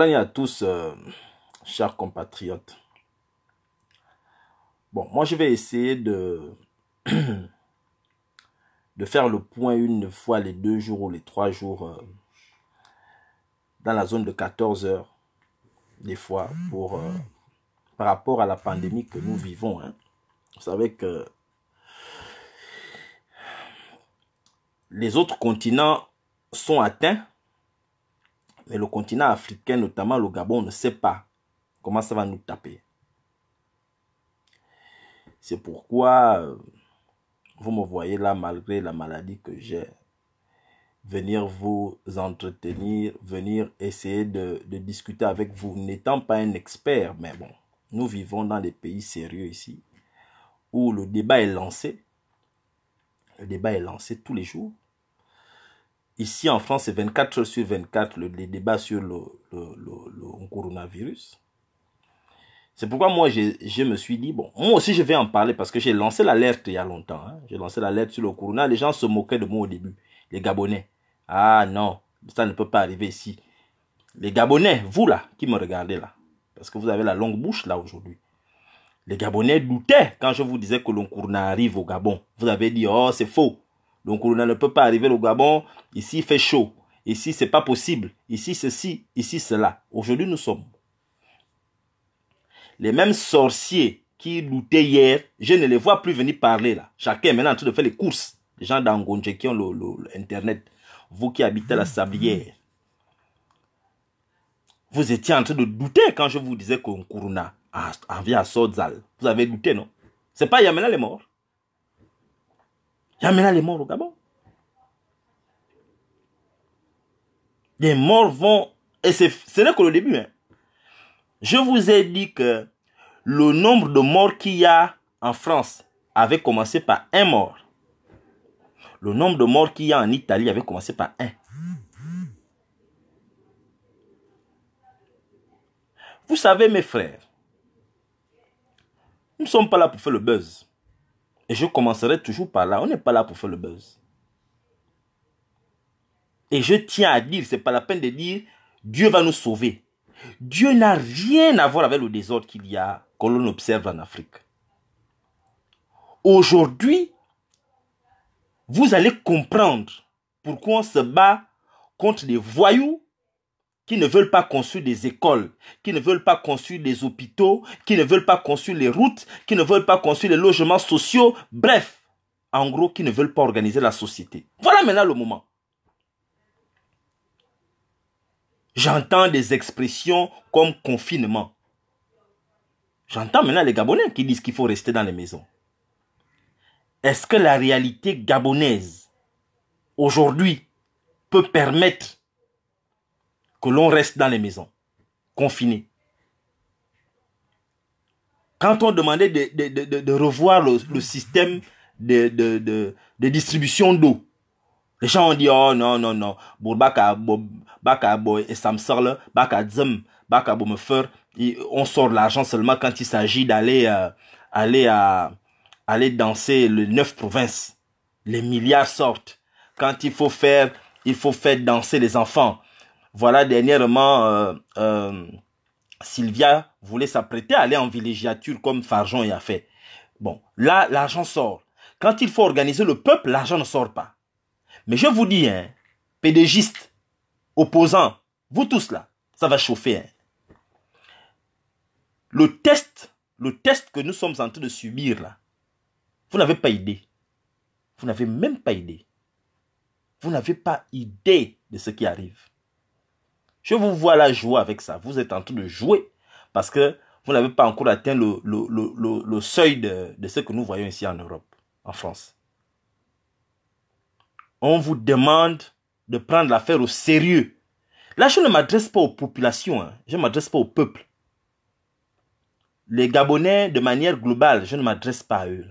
année à tous, euh, chers compatriotes. Bon, moi je vais essayer de, de faire le point une fois les deux jours ou les trois jours euh, dans la zone de 14 heures, des fois, pour, euh, par rapport à la pandémie que nous vivons. Hein. Vous savez que les autres continents sont atteints mais le continent africain, notamment le Gabon, ne sait pas comment ça va nous taper. C'est pourquoi euh, vous me voyez là, malgré la maladie que j'ai, venir vous entretenir, venir essayer de, de discuter avec vous, n'étant pas un expert, mais bon, nous vivons dans des pays sérieux ici, où le débat est lancé. Le débat est lancé tous les jours. Ici, en France, c'est 24 heures sur 24 les débats sur le, coronavirus. C'est pourquoi moi, je, me suis dit, bon, moi aussi, je vais en parler parce que j'ai lancé l'alerte il y a longtemps. Hein. J'ai lancé l'alerte sur le corona. Les gens se moquaient de moi au début. Les Gabonais. Ah non, ça ne peut pas arriver ici. Les Gabonais, vous là, qui me regardez là, parce que vous avez la longue bouche là aujourd'hui. Les Gabonais doutaient quand je vous disais que le corona arrive au Gabon. Vous avez dit, oh, c'est faux. Donc on ne peut pas arriver au Gabon, ici il fait chaud, ici c'est pas possible, ici ceci, ici cela. Aujourd'hui nous sommes. Les mêmes sorciers qui luttaient hier, je ne les vois plus venir parler là. Chacun est maintenant en train de faire les courses. Les gens d'Angonje qui ont l'Internet, vous qui habitez la Sablière. Vous étiez en train de douter quand je vous disais qu'on Kuruna en vient à Vous avez douté, non C'est pas Yamena les morts. Il maintenant les morts au Gabon. Les morts vont... Et c'est n'est que le début. Hein. Je vous ai dit que le nombre de morts qu'il y a en France avait commencé par un mort. Le nombre de morts qu'il y a en Italie avait commencé par un. Vous savez, mes frères, nous ne sommes pas là pour faire le buzz. Et je commencerai toujours par là. On n'est pas là pour faire le buzz. Et je tiens à dire, ce n'est pas la peine de dire, Dieu va nous sauver. Dieu n'a rien à voir avec le désordre qu'il y a, que l'on observe en Afrique. Aujourd'hui, vous allez comprendre pourquoi on se bat contre des voyous qui ne veulent pas construire des écoles, qui ne veulent pas construire des hôpitaux, qui ne veulent pas construire les routes, qui ne veulent pas construire les logements sociaux, bref, en gros, qui ne veulent pas organiser la société. Voilà maintenant le moment. J'entends des expressions comme confinement. J'entends maintenant les Gabonais qui disent qu'il faut rester dans les maisons. Est-ce que la réalité gabonaise, aujourd'hui, peut permettre que l'on reste dans les maisons, confinés. Quand on demandait de, revoir le, système de, distribution d'eau, les gens ont dit, oh non, non, non, on sort l'argent seulement quand il s'agit d'aller euh, aller, à aller danser les neuf provinces. Les milliards sortent. Quand il faut faire, il faut faire danser les enfants. Voilà, dernièrement, euh, euh, Sylvia voulait s'apprêter à aller en villégiature comme Farjon y a fait. Bon, là, l'argent sort. Quand il faut organiser le peuple, l'argent ne sort pas. Mais je vous dis, hein, pédégistes, opposants, vous tous là, ça va chauffer. Hein. Le test, le test que nous sommes en train de subir là, vous n'avez pas idée. Vous n'avez même pas idée. Vous n'avez pas idée de ce qui arrive. Je vous vois là jouer avec ça. Vous êtes en train de jouer parce que vous n'avez pas encore atteint le, seuil de, ce que nous voyons ici en Europe, en France. On vous demande de prendre l'affaire au sérieux. Là, je ne m'adresse pas aux populations, hein. je ne m'adresse pas au peuple. Les Gabonais, de manière globale, je ne m'adresse pas à eux.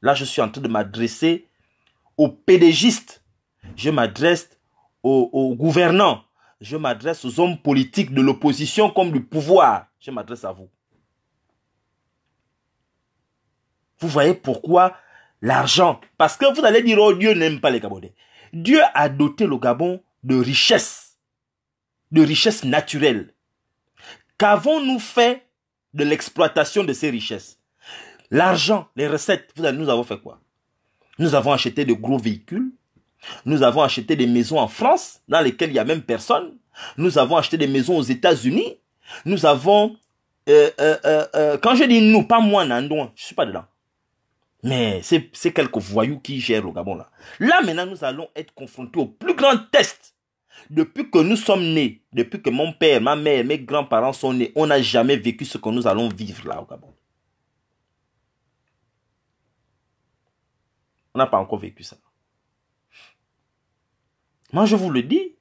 Là. je suis en train de m'adresser aux pédégistes. Je m'adresse aux gouvernants je m'adresse aux hommes politiques de l'opposition comme du pouvoir. Je m'adresse à vous. Vous voyez pourquoi l'argent. Parce que vous allez dire, oh, Dieu n'aime pas les Gabonais. Dieu a doté le Gabon de richesses, de richesses naturelles. Qu'avons-nous fait de l'exploitation de ces richesses L'argent, les recettes, vous nous avons fait quoi Nous avons acheté de gros véhicules, nous avons acheté des maisons en France, dans lesquelles il n'y a même personne. Nous avons acheté des maisons aux États-Unis. Nous avons... Euh, euh, euh, quand je dis nous, pas moi, Nando, hein, je ne suis pas dedans. Mais c'est quelques voyous qui gèrent au Gabon là. Là maintenant, nous allons être confrontés au plus grand test. Depuis que nous sommes nés, depuis que mon père, ma mère, mes grands-parents sont nés, on n'a jamais vécu ce que nous allons vivre là au Gabon. On n'a pas encore vécu ça. Moi, je vous le dis.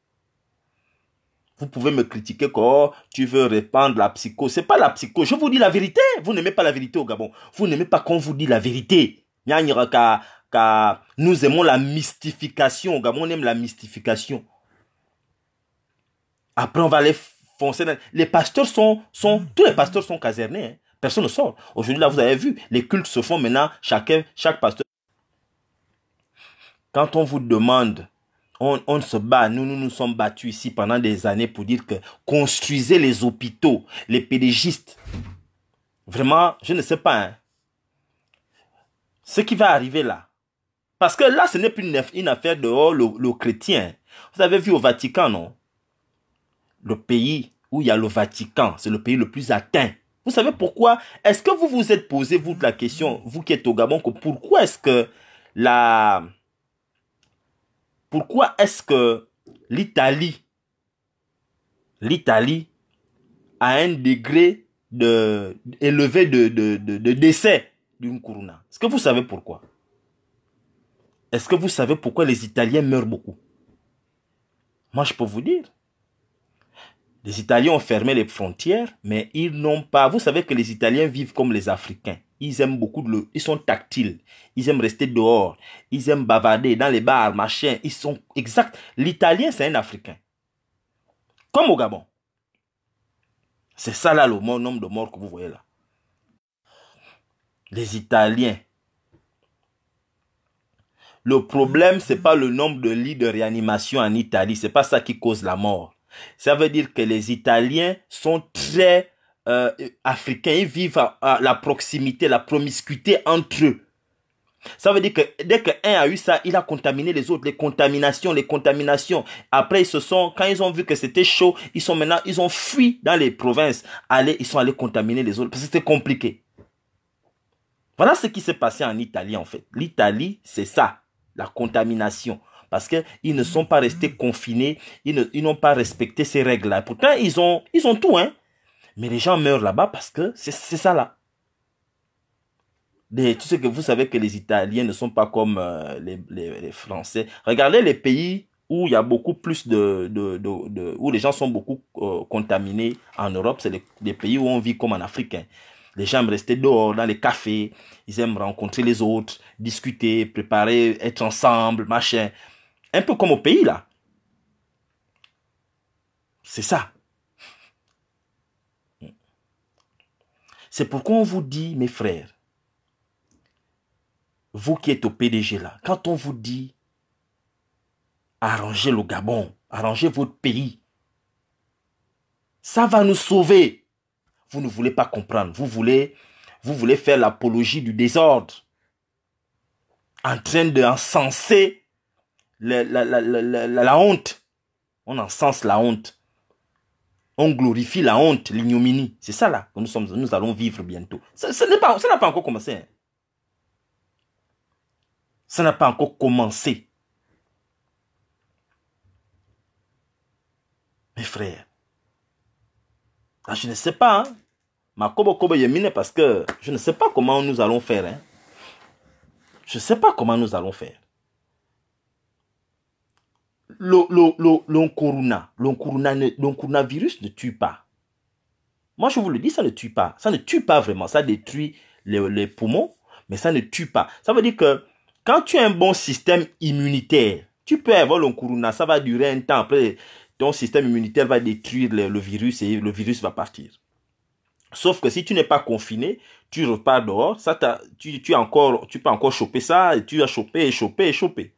Vous pouvez me critiquer que tu veux répandre la psycho. Ce n'est pas la psycho. Je vous dis la vérité. Vous n'aimez pas la vérité au Gabon. Vous n'aimez pas qu'on vous dit la vérité. nous aimons la mystification. Au Gabon, on aime la mystification. Après, on va aller foncer. Les pasteurs sont, sont, mm. tous les pasteurs sont casernés. Hein. Personne ne sort. Aujourd'hui, là, vous avez vu, les cultes se font maintenant, chacun, chaque pasteur. Quand on vous demande on, se bat, nous, nous nous sommes battus ici pendant des années pour dire que construisez les hôpitaux, les pédégistes. Vraiment, je ne sais pas. Hein. Ce qui va arriver là. Parce que là, ce n'est plus une affaire de le, chrétien. Vous avez vu au Vatican, non Le pays où il y a le Vatican, c'est le pays le plus atteint. Vous savez pourquoi Est-ce que vous vous êtes posé, vous, la question, vous qui êtes au Gabon, que pourquoi est-ce que la, pourquoi est-ce que l'Italie, l'Italie a un degré élevé de, décès d'une corona Est-ce que vous savez pourquoi Est-ce que vous savez pourquoi les Italiens meurent beaucoup Moi, je peux vous dire. Les Italiens ont fermé les frontières, mais ils n'ont pas. Vous savez que les Italiens vivent comme les Africains ils aiment beaucoup de le, ils sont tactiles, ils aiment rester dehors, ils aiment bavarder dans les bars, machin, ils sont exact. L'italien, c'est un Africain. Comme au Gabon. C'est ça là le nombre de morts que vous voyez là. Les Italiens. Le problème, ce n'est pas le nombre de lits de réanimation en Italie, Ce n'est pas ça qui cause la mort. Ça veut dire que les Italiens sont très Africains, euh, africains vivent à, la proximité, la promiscuité entre eux. Ça veut dire que dès qu'un a eu ça, il a contaminé les autres, les contaminations, les contaminations. Après, ils se sont, quand ils ont vu que c'était chaud, ils sont maintenant, ils ont fui dans les provinces. Allez, ils sont allés contaminer les autres parce que c'était compliqué. Voilà ce qui s'est passé en Italie en fait. L'Italie, c'est ça, la contamination. Parce qu'ils ne sont pas restés confinés, ils n'ont pas respecté ces règles-là. Pourtant, ils ont, ils ont tout, hein. Mais les gens meurent là-bas parce que c'est ça là. Des, tu sais que vous savez que les Italiens ne sont pas comme euh, les, Français. Regardez les pays où il y a beaucoup plus de... où les gens sont beaucoup euh, contaminés en Europe. C'est les, pays où on vit comme en Afrique. Hein. Les gens aiment rester dehors, dans les cafés. Ils aiment rencontrer les autres, discuter, préparer, être ensemble, machin. Un peu comme au pays, là. C'est ça. C'est pourquoi on vous dit, mes frères, vous qui êtes au PDG là, quand on vous dit arrangez le Gabon, arrangez votre pays, ça va nous sauver. Vous ne voulez pas comprendre, vous voulez, vous voulez faire l'apologie du désordre, en train de encenser la, la honte. On encense la honte on glorifie la honte, l'ignominie. C'est ça là que nous, sommes, nous allons vivre bientôt. Ça, n'a pas, encore commencé. Hein. Ça n'a pas encore commencé. Mes frères, je ne sais pas. Hein. Ma parce que je ne sais pas comment nous allons faire. Hein. Je ne sais pas comment nous allons faire le virus ne tue pas. Moi, je vous le dis, ça ne tue pas. Ça ne tue pas vraiment. Ça détruit les, poumons, mais ça ne tue pas. Ça veut dire que quand tu as un bon système immunitaire, tu peux avoir le corona, ça va durer un temps. Après, ton système immunitaire va détruire le, virus et le virus va partir. Sauf que si tu n'es pas confiné, tu repars dehors, ça tu, tu, encore, tu peux encore choper ça, et tu as chopé choper, chopé chopé.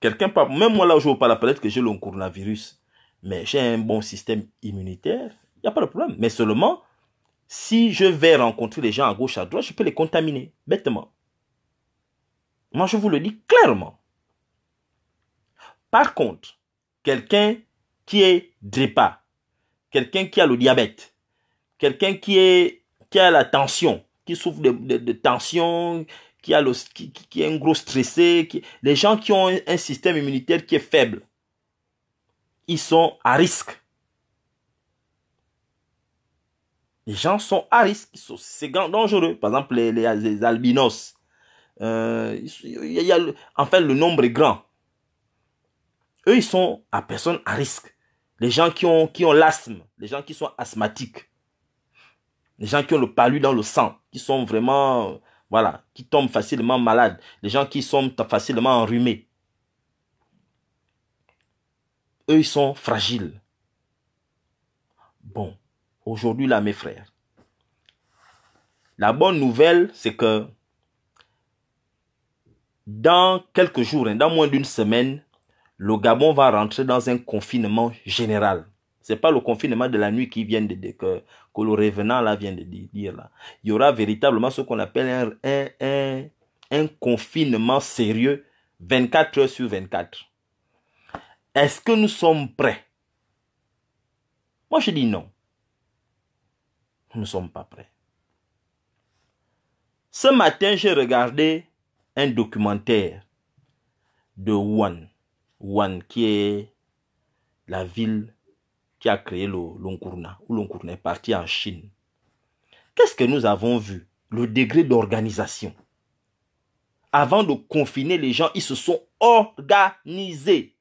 Quelqu'un même moi là où je vous parle, la être que j'ai le coronavirus, mais j'ai un bon système immunitaire, il n'y a pas de problème. Mais seulement, si je vais rencontrer les gens à gauche, à droite, je peux les contaminer, bêtement. Moi, je vous le dis clairement. Par contre, quelqu'un qui est drépa, quelqu'un qui a le diabète, quelqu'un qui, qui a la tension, qui souffre de, de, de tension, qui, qui, est un gros stressé, les gens qui ont un système immunitaire qui est faible, ils sont à risque. Les gens sont à risque, c'est dangereux. Par exemple, les, albinos, euh, en fait, le nombre est grand. Eux, ils sont à personne à risque. Les gens qui ont, qui ont l'asthme, les gens qui sont asthmatiques, les gens qui ont le palud dans le sang, qui sont vraiment voilà, qui tombent facilement malades, les gens qui sont facilement enrhumés. Eux, ils sont fragiles. Bon, aujourd'hui là, mes frères, la bonne nouvelle, c'est que dans quelques jours, hein, dans moins d'une semaine, le Gabon va rentrer dans un confinement général. Ce n'est pas le confinement de la nuit qui vient de, de, que le revenant là vient de dire là. Il y aura véritablement ce qu'on appelle un, un, un, confinement sérieux 24 heures sur 24. Est-ce que nous sommes prêts Moi je dis non. Nous ne sommes pas prêts. Ce matin, j'ai regardé un documentaire de Wuhan. Wuhan qui est la ville qui a créé l'Onkurna, où l'Onkurna est parti en Chine. Qu'est-ce que nous avons vu Le degré d'organisation. Avant de confiner les gens, ils se sont organisés.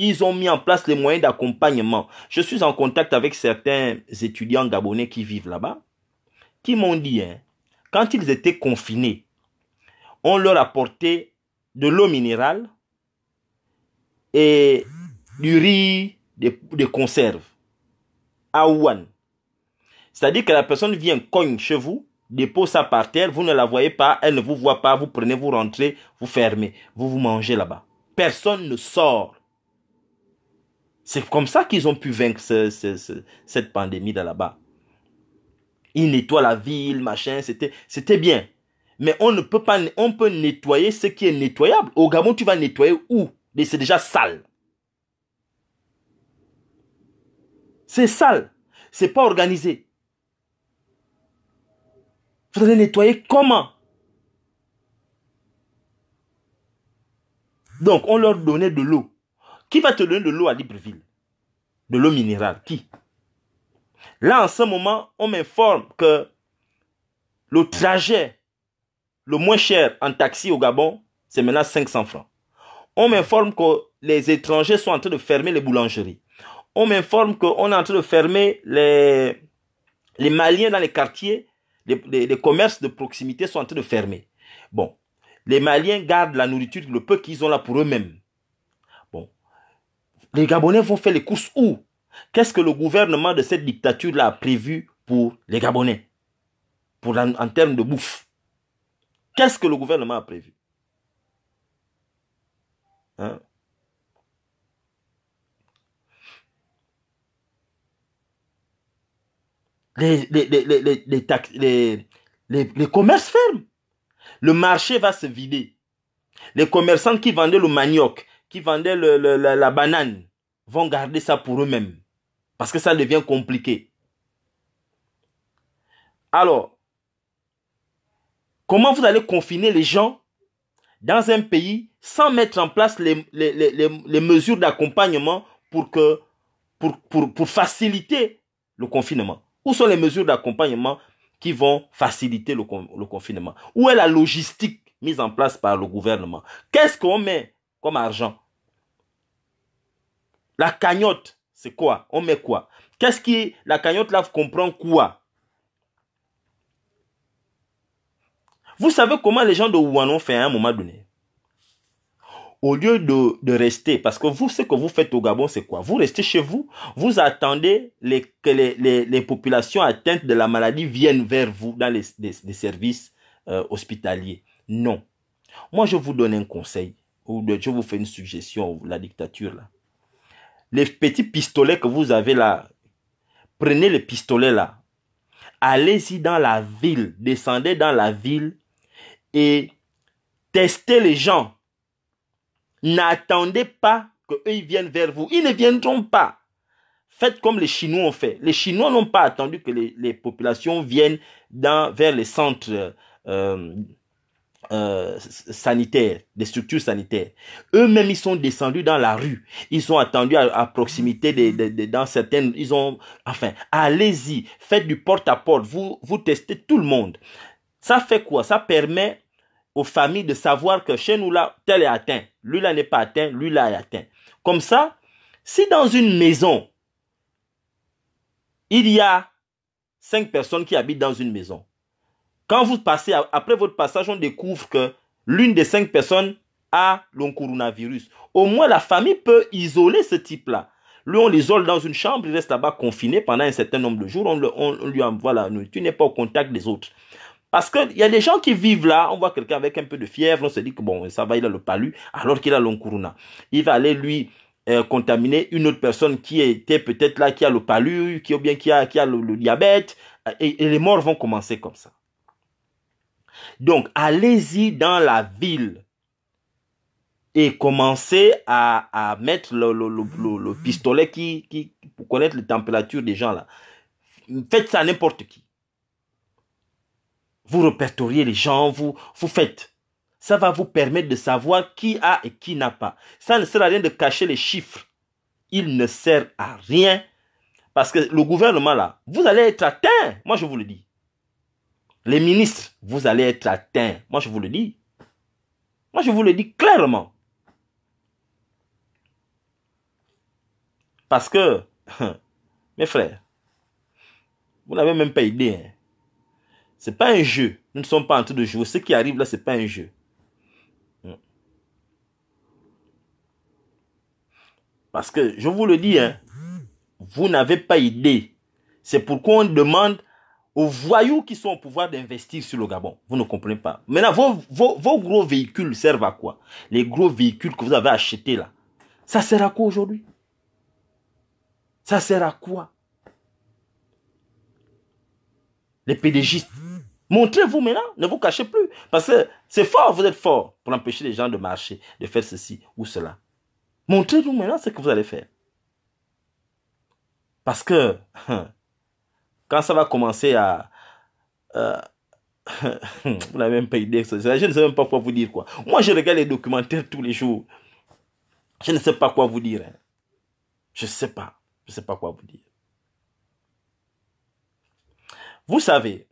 Ils ont mis en place les moyens d'accompagnement. Je suis en contact avec certains étudiants gabonais qui vivent là-bas, qui m'ont dit, hein, quand ils étaient confinés, on leur apportait de l'eau minérale et du riz, des, des conserves. C'est-à-dire que la personne vient, cogne chez vous, dépose ça par terre, vous ne la voyez pas, elle ne vous voit pas, vous prenez, vous rentrez, vous fermez, vous vous mangez là-bas. Personne ne sort. C'est comme ça qu'ils ont pu vaincre cette pandémie là-bas. Ils nettoient la ville, machin, c'était, c'était bien. Mais on ne peut pas, on peut nettoyer ce qui est nettoyable. Au Gabon, tu vas nettoyer où? C'est déjà sale. C'est sale. C'est pas organisé. Vous allez nettoyer comment Donc, on leur donnait de l'eau. Qui va te donner de l'eau à Libreville De l'eau minérale. Qui Là, en ce moment, on m'informe que le trajet le moins cher en taxi au Gabon, c'est maintenant 500 francs. On m'informe que les étrangers sont en train de fermer les boulangeries on m'informe qu'on est en train de fermer les, les Maliens dans les quartiers, les, commerces de proximité sont en train de fermer. Bon, les Maliens gardent la nourriture, le peu qu'ils ont là pour eux-mêmes. Bon, les Gabonais vont faire les courses où Qu'est-ce que le gouvernement de cette dictature-là a prévu pour les Gabonais pour En termes de bouffe Qu'est-ce que le gouvernement a prévu hein? les, les, les, les, commerces ferment. Le marché va se vider. Les commerçants qui vendaient le manioc, qui vendaient la, banane, vont garder ça pour eux-mêmes. Parce que ça devient compliqué. Alors, comment vous allez confiner les gens dans un pays sans mettre en place les, les mesures d'accompagnement pour, pour, pour, pour faciliter le confinement où sont les mesures d'accompagnement qui vont faciliter le, confinement Où est la logistique mise en place par le gouvernement Qu'est-ce qu'on met comme argent La cagnotte, c'est quoi On met quoi Qu'est-ce qui la cagnotte là comprend quoi Vous savez comment les gens de Wuhan ont fait à un moment donné au lieu de, de rester, parce que vous, ce que vous faites au Gabon, c'est quoi Vous restez chez vous, vous attendez les, que les, les, populations atteintes de la maladie viennent vers vous dans les, services euh, hospitaliers. Non. Moi, je vous donne un conseil, ou je vous fais une suggestion, la dictature, là. Les petits pistolets que vous avez là, prenez les pistolets là, allez-y dans la ville, descendez dans la ville et testez les gens N'attendez pas qu'eux ils viennent vers vous. Ils ne viendront pas. Faites comme les Chinois ont fait. Les Chinois n'ont pas attendu que les, populations viennent dans, vers les centres euh, euh, sanitaires, des structures sanitaires. Eux-mêmes, ils sont descendus dans la rue. Ils ont attendu à, proximité des, dans certaines. Ils ont, enfin, allez-y, faites du porte à porte. Vous, vous testez tout le monde. Ça fait quoi Ça permet aux familles de savoir que chez nous là, tel est atteint, lui là n'est pas atteint, lui là est atteint. Comme ça, si dans une maison, il y a cinq personnes qui habitent dans une maison, quand vous passez, après votre passage, on découvre que l'une des cinq personnes a le coronavirus. Au moins, la famille peut isoler ce type-là. Lui, on l'isole dans une chambre, il reste là-bas confiné pendant un certain nombre de jours, on, le, lui envoie la nourriture, n'est pas au contact des autres. Parce qu'il y a des gens qui vivent là, on voit quelqu'un avec un peu de fièvre, on se dit que bon, ça va, il a le palu, alors qu'il a l'onkuruna. Il va aller lui euh, contaminer une autre personne qui était peut-être là, qui a le palu, qui, ou bien qui a, qui a le, diabète, euh, et, les morts vont commencer comme ça. Donc, allez-y dans la ville et commencez à, mettre le, pistolet qui, qui, pour connaître la température des gens là. Faites ça n'importe qui vous répertoriez les gens, vous, vous faites. Ça va vous permettre de savoir qui a et qui n'a pas. Ça ne sert à rien de cacher les chiffres. Il ne sert à rien. Parce que le gouvernement, là, vous allez être atteint. Moi, je vous le dis. Les ministres, vous allez être atteint. Moi, je vous le dis. Moi, je vous le dis clairement. Parce que, mes frères, vous n'avez même pas idée. Hein. C'est pas un jeu. Nous ne sommes pas en train de jouer. Ce qui arrive là, c'est pas un jeu. Parce que, je vous le dis, hein, vous n'avez pas idée. C'est pourquoi on demande aux voyous qui sont au pouvoir d'investir sur le Gabon. Vous ne comprenez pas. Maintenant, vos, vos, gros véhicules servent à quoi Les gros véhicules que vous avez achetés là, ça sert à quoi aujourd'hui Ça sert à quoi les pédégistes. Montrez-vous maintenant, ne vous cachez plus. Parce que c'est fort, vous êtes fort pour empêcher les gens de marcher, de faire ceci ou cela. montrez vous maintenant ce que vous allez faire. Parce que quand ça va commencer à... Euh, vous n'avez même pas idée. Je ne sais même pas quoi vous dire. quoi. Moi, je regarde les documentaires tous les jours. Je ne sais pas quoi vous dire. Hein. Je ne sais pas. Je ne sais pas quoi vous dire. Vous savez,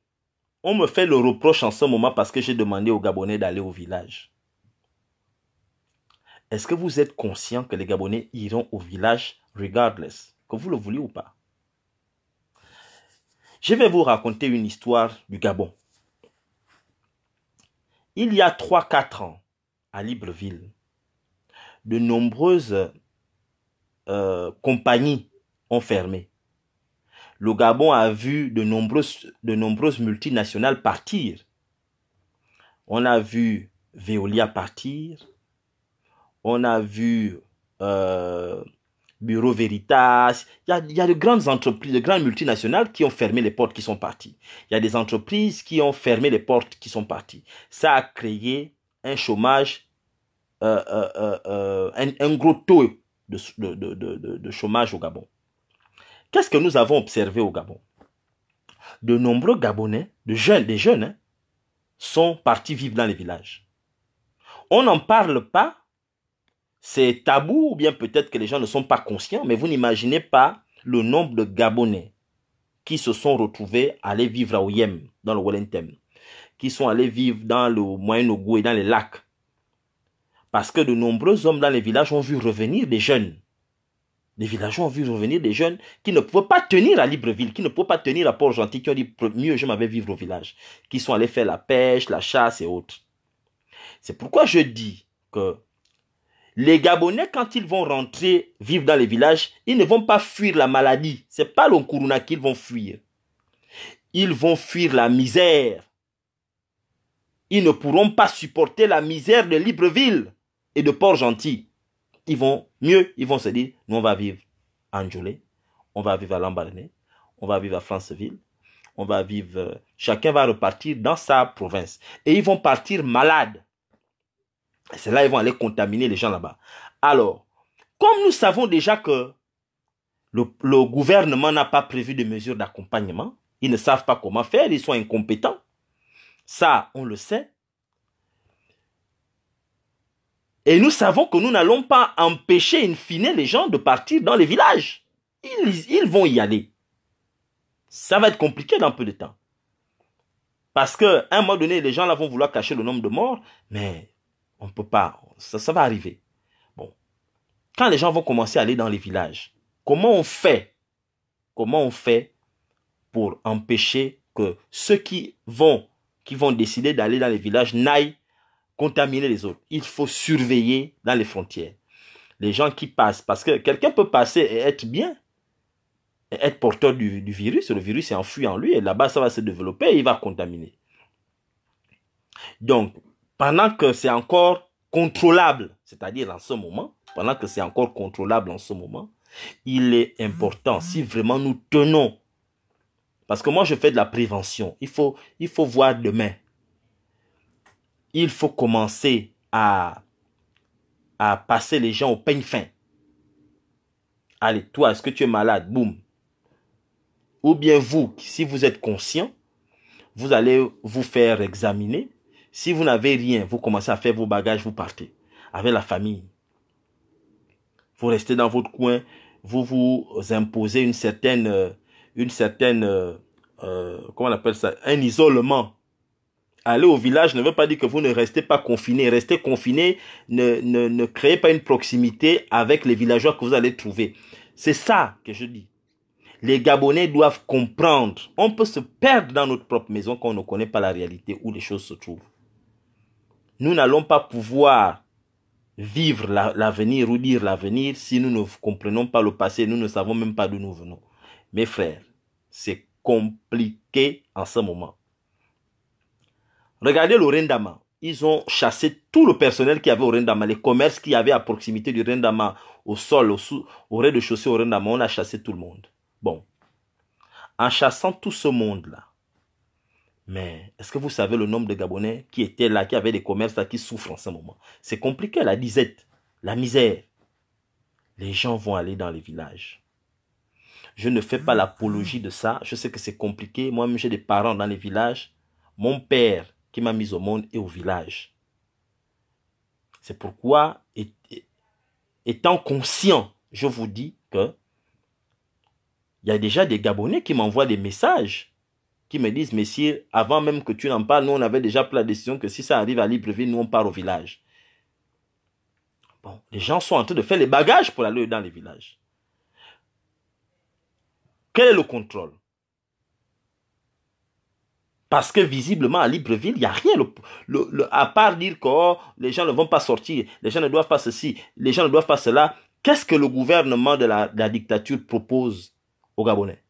on me fait le reproche en ce moment parce que j'ai demandé aux Gabonais d'aller au village. Est-ce que vous êtes conscient que les Gabonais iront au village regardless, que vous le voulez ou pas Je vais vous raconter une histoire du Gabon. Il y a 3-4 ans, à Libreville, de nombreuses euh, compagnies ont fermé le Gabon a vu de nombreuses, de nombreuses multinationales partir. On a vu Veolia partir. On a vu euh, Bureau Veritas. Il y, a, de grandes entreprises, de grandes multinationales qui ont fermé les portes, qui sont parties. Il y a des entreprises qui ont fermé les portes, qui sont parties. Ça a créé un chômage, euh, euh, un, gros taux de chômage au Gabon. Qu'est-ce que nous avons observé au Gabon De nombreux Gabonais, de jeunes, des jeunes, hein, sont partis vivre dans les villages. On n'en parle pas, c'est tabou, ou bien peut-être que les gens ne sont pas conscients, mais vous n'imaginez pas le nombre de Gabonais qui se sont retrouvés aller vivre à Ouyem, dans le Wellington, qui sont allés vivre dans le Moyen-Ogo et dans les lacs. Parce que de nombreux hommes dans les villages ont vu revenir des jeunes les villageois ont vu revenir des jeunes qui ne pouvaient pas tenir à Libreville, qui ne pouvaient pas tenir à Port-Gentil, qui ont dit mieux je m'avais vivre au village, qui sont allés faire la pêche, la chasse et autres. C'est pourquoi je dis que les Gabonais, quand ils vont rentrer vivre dans les villages, ils ne vont pas fuir la maladie. C'est pas le qu'ils vont fuir. Ils vont fuir la misère. Ils ne pourront pas supporter la misère de Libreville et de Port-Gentil ils vont mieux, ils vont se dire, nous on va vivre à Anjolé, on va vivre à Lambarné, on va vivre à Franceville, on va vivre, euh, chacun va repartir dans sa province. Et ils vont partir malades. C'est là ils vont aller contaminer les gens là-bas. Alors, comme nous savons déjà que le gouvernement n'a pas prévu de mesures d'accompagnement, ils ne savent pas comment faire, ils sont incompétents. Ça, on le sait. Et nous savons que nous n'allons pas empêcher in fine les gens de partir dans les villages. Ils, vont y aller. Ça va être compliqué dans peu de temps. Parce qu'à un moment donné, les gens là vont vouloir cacher le nombre de morts, mais on ne peut pas. Ça, va arriver. Bon. Quand les gens vont commencer à aller dans les villages, comment on fait Comment on fait pour empêcher que ceux qui vont, qui vont décider d'aller dans les villages n'aillent contaminer les autres. Il faut surveiller dans les frontières les gens qui passent. Parce que quelqu'un peut passer et être bien, et être porteur du, virus. Le virus est enfui en lui et là-bas, ça va se développer et il va contaminer. Donc, pendant que c'est encore contrôlable, c'est-à-dire en ce moment, pendant que c'est encore contrôlable en ce moment, il est important, si vraiment nous tenons, parce que moi je fais de la prévention, il faut, il faut voir demain, il faut commencer à, passer les gens au peigne fin. Allez, toi, est-ce que tu es malade Boum. Ou bien vous, si vous êtes conscient, vous allez vous faire examiner. Si vous n'avez rien, vous commencez à faire vos bagages, vous partez avec la famille. Vous restez dans votre coin, vous vous imposez une certaine, euh, une certaine, euh, euh, comment on appelle ça, un isolement aller au village ne veut pas dire que vous ne restez pas confinés. Rester confiné ne, ne, créez pas une proximité avec les villageois que vous allez trouver. C'est ça que je dis. Les Gabonais doivent comprendre. On peut se perdre dans notre propre maison quand on ne connaît pas la réalité où les choses se trouvent. Nous n'allons pas pouvoir vivre l'avenir ou dire l'avenir si nous ne comprenons pas le passé, nous ne savons même pas d'où nous venons. Mes frères, c'est compliqué en ce moment. Regardez le Rendama. Ils ont chassé tout le personnel qui avait au Rendama, les commerces qui avaient à proximité du Rendama, au sol, au, au rez-de-chaussée, au Rendama. On a chassé tout le monde. Bon. En chassant tout ce monde-là, mais est-ce que vous savez le nombre de Gabonais qui étaient là, qui avaient des commerces là, qui souffrent en ce moment C'est compliqué, la disette, la misère. Les gens vont aller dans les villages. Je ne fais pas l'apologie de ça. Je sais que c'est compliqué. Moi-même, j'ai des parents dans les villages. Mon père qui m'a mise au monde et au village. C'est pourquoi, étant conscient, je vous dis que il y a déjà des Gabonais qui m'envoient des messages, qui me disent, messieurs, avant même que tu n'en parles, nous, on avait déjà pris la décision que si ça arrive à Libreville, nous, on part au village. Bon, les gens sont en train de faire les bagages pour aller dans les villages. Quel est le contrôle parce que visiblement à Libreville, il n'y a rien. à part dire que oh, les gens ne vont pas sortir, les gens ne doivent pas ceci, les gens ne doivent pas cela. Qu'est-ce que le gouvernement de la, dictature propose aux Gabonais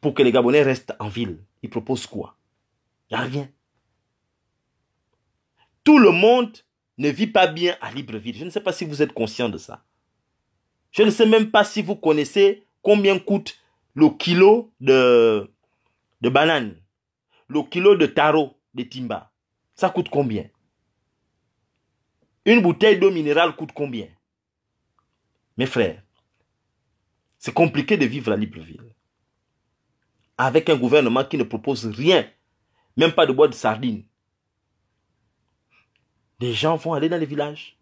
Pour que les Gabonais restent en ville, il propose quoi Il n'y a rien. Tout le monde ne vit pas bien à Libreville. Je ne sais pas si vous êtes conscient de ça. Je ne sais même pas si vous connaissez combien coûte le kilo de, de banane, le kilo de taro de timba, ça coûte combien Une bouteille d'eau minérale coûte combien Mes frères, c'est compliqué de vivre à Libreville. Avec un gouvernement qui ne propose rien, même pas de bois de sardines. Des gens vont aller dans les villages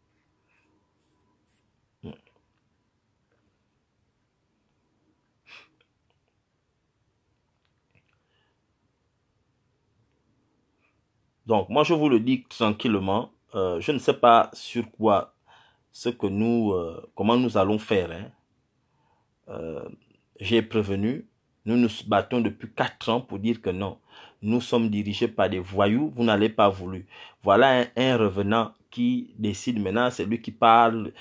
Donc, moi, je vous le dis tranquillement. Euh, je ne sais pas sur quoi, ce que nous, euh, comment nous allons faire. Hein. Euh, j'ai prévenu. Nous nous battons depuis quatre ans pour dire que non, nous sommes dirigés par des voyous. Vous n'allez pas voulu. Voilà un, revenant qui décide maintenant. C'est lui qui parle.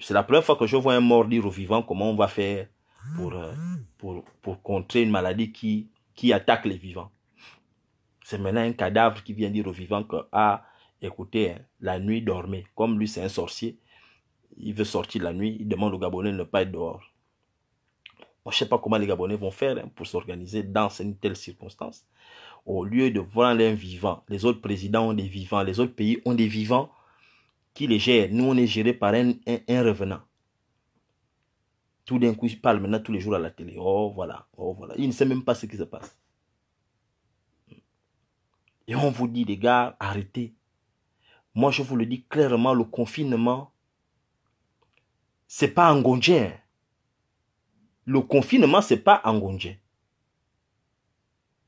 C'est la première fois que je vois un mort dire au vivant comment on va faire pour pour pour contrer une maladie qui qui attaque les vivants. C'est maintenant un cadavre qui vient dire au vivant que, ah, écoutez, hein, la nuit dormait. Comme lui, c'est un sorcier, il veut sortir la nuit, il demande aux Gabonais de ne pas être dehors. je ne sais pas comment les Gabonais vont faire hein, pour s'organiser dans une telle circonstance. Au lieu de voir les vivant, les autres présidents ont des vivants, les autres pays ont des vivants qui les gèrent. Nous, on est géré par un, un revenant. Tout d'un coup, il parle maintenant tous les jours à la télé. Oh, voilà, oh, voilà. Il ne sait même pas ce qui se passe. Et on vous dit, les gars, arrêtez. Moi, je vous le dis clairement, le confinement, c'est pas gondien. Hein. Le confinement, c'est pas gondien.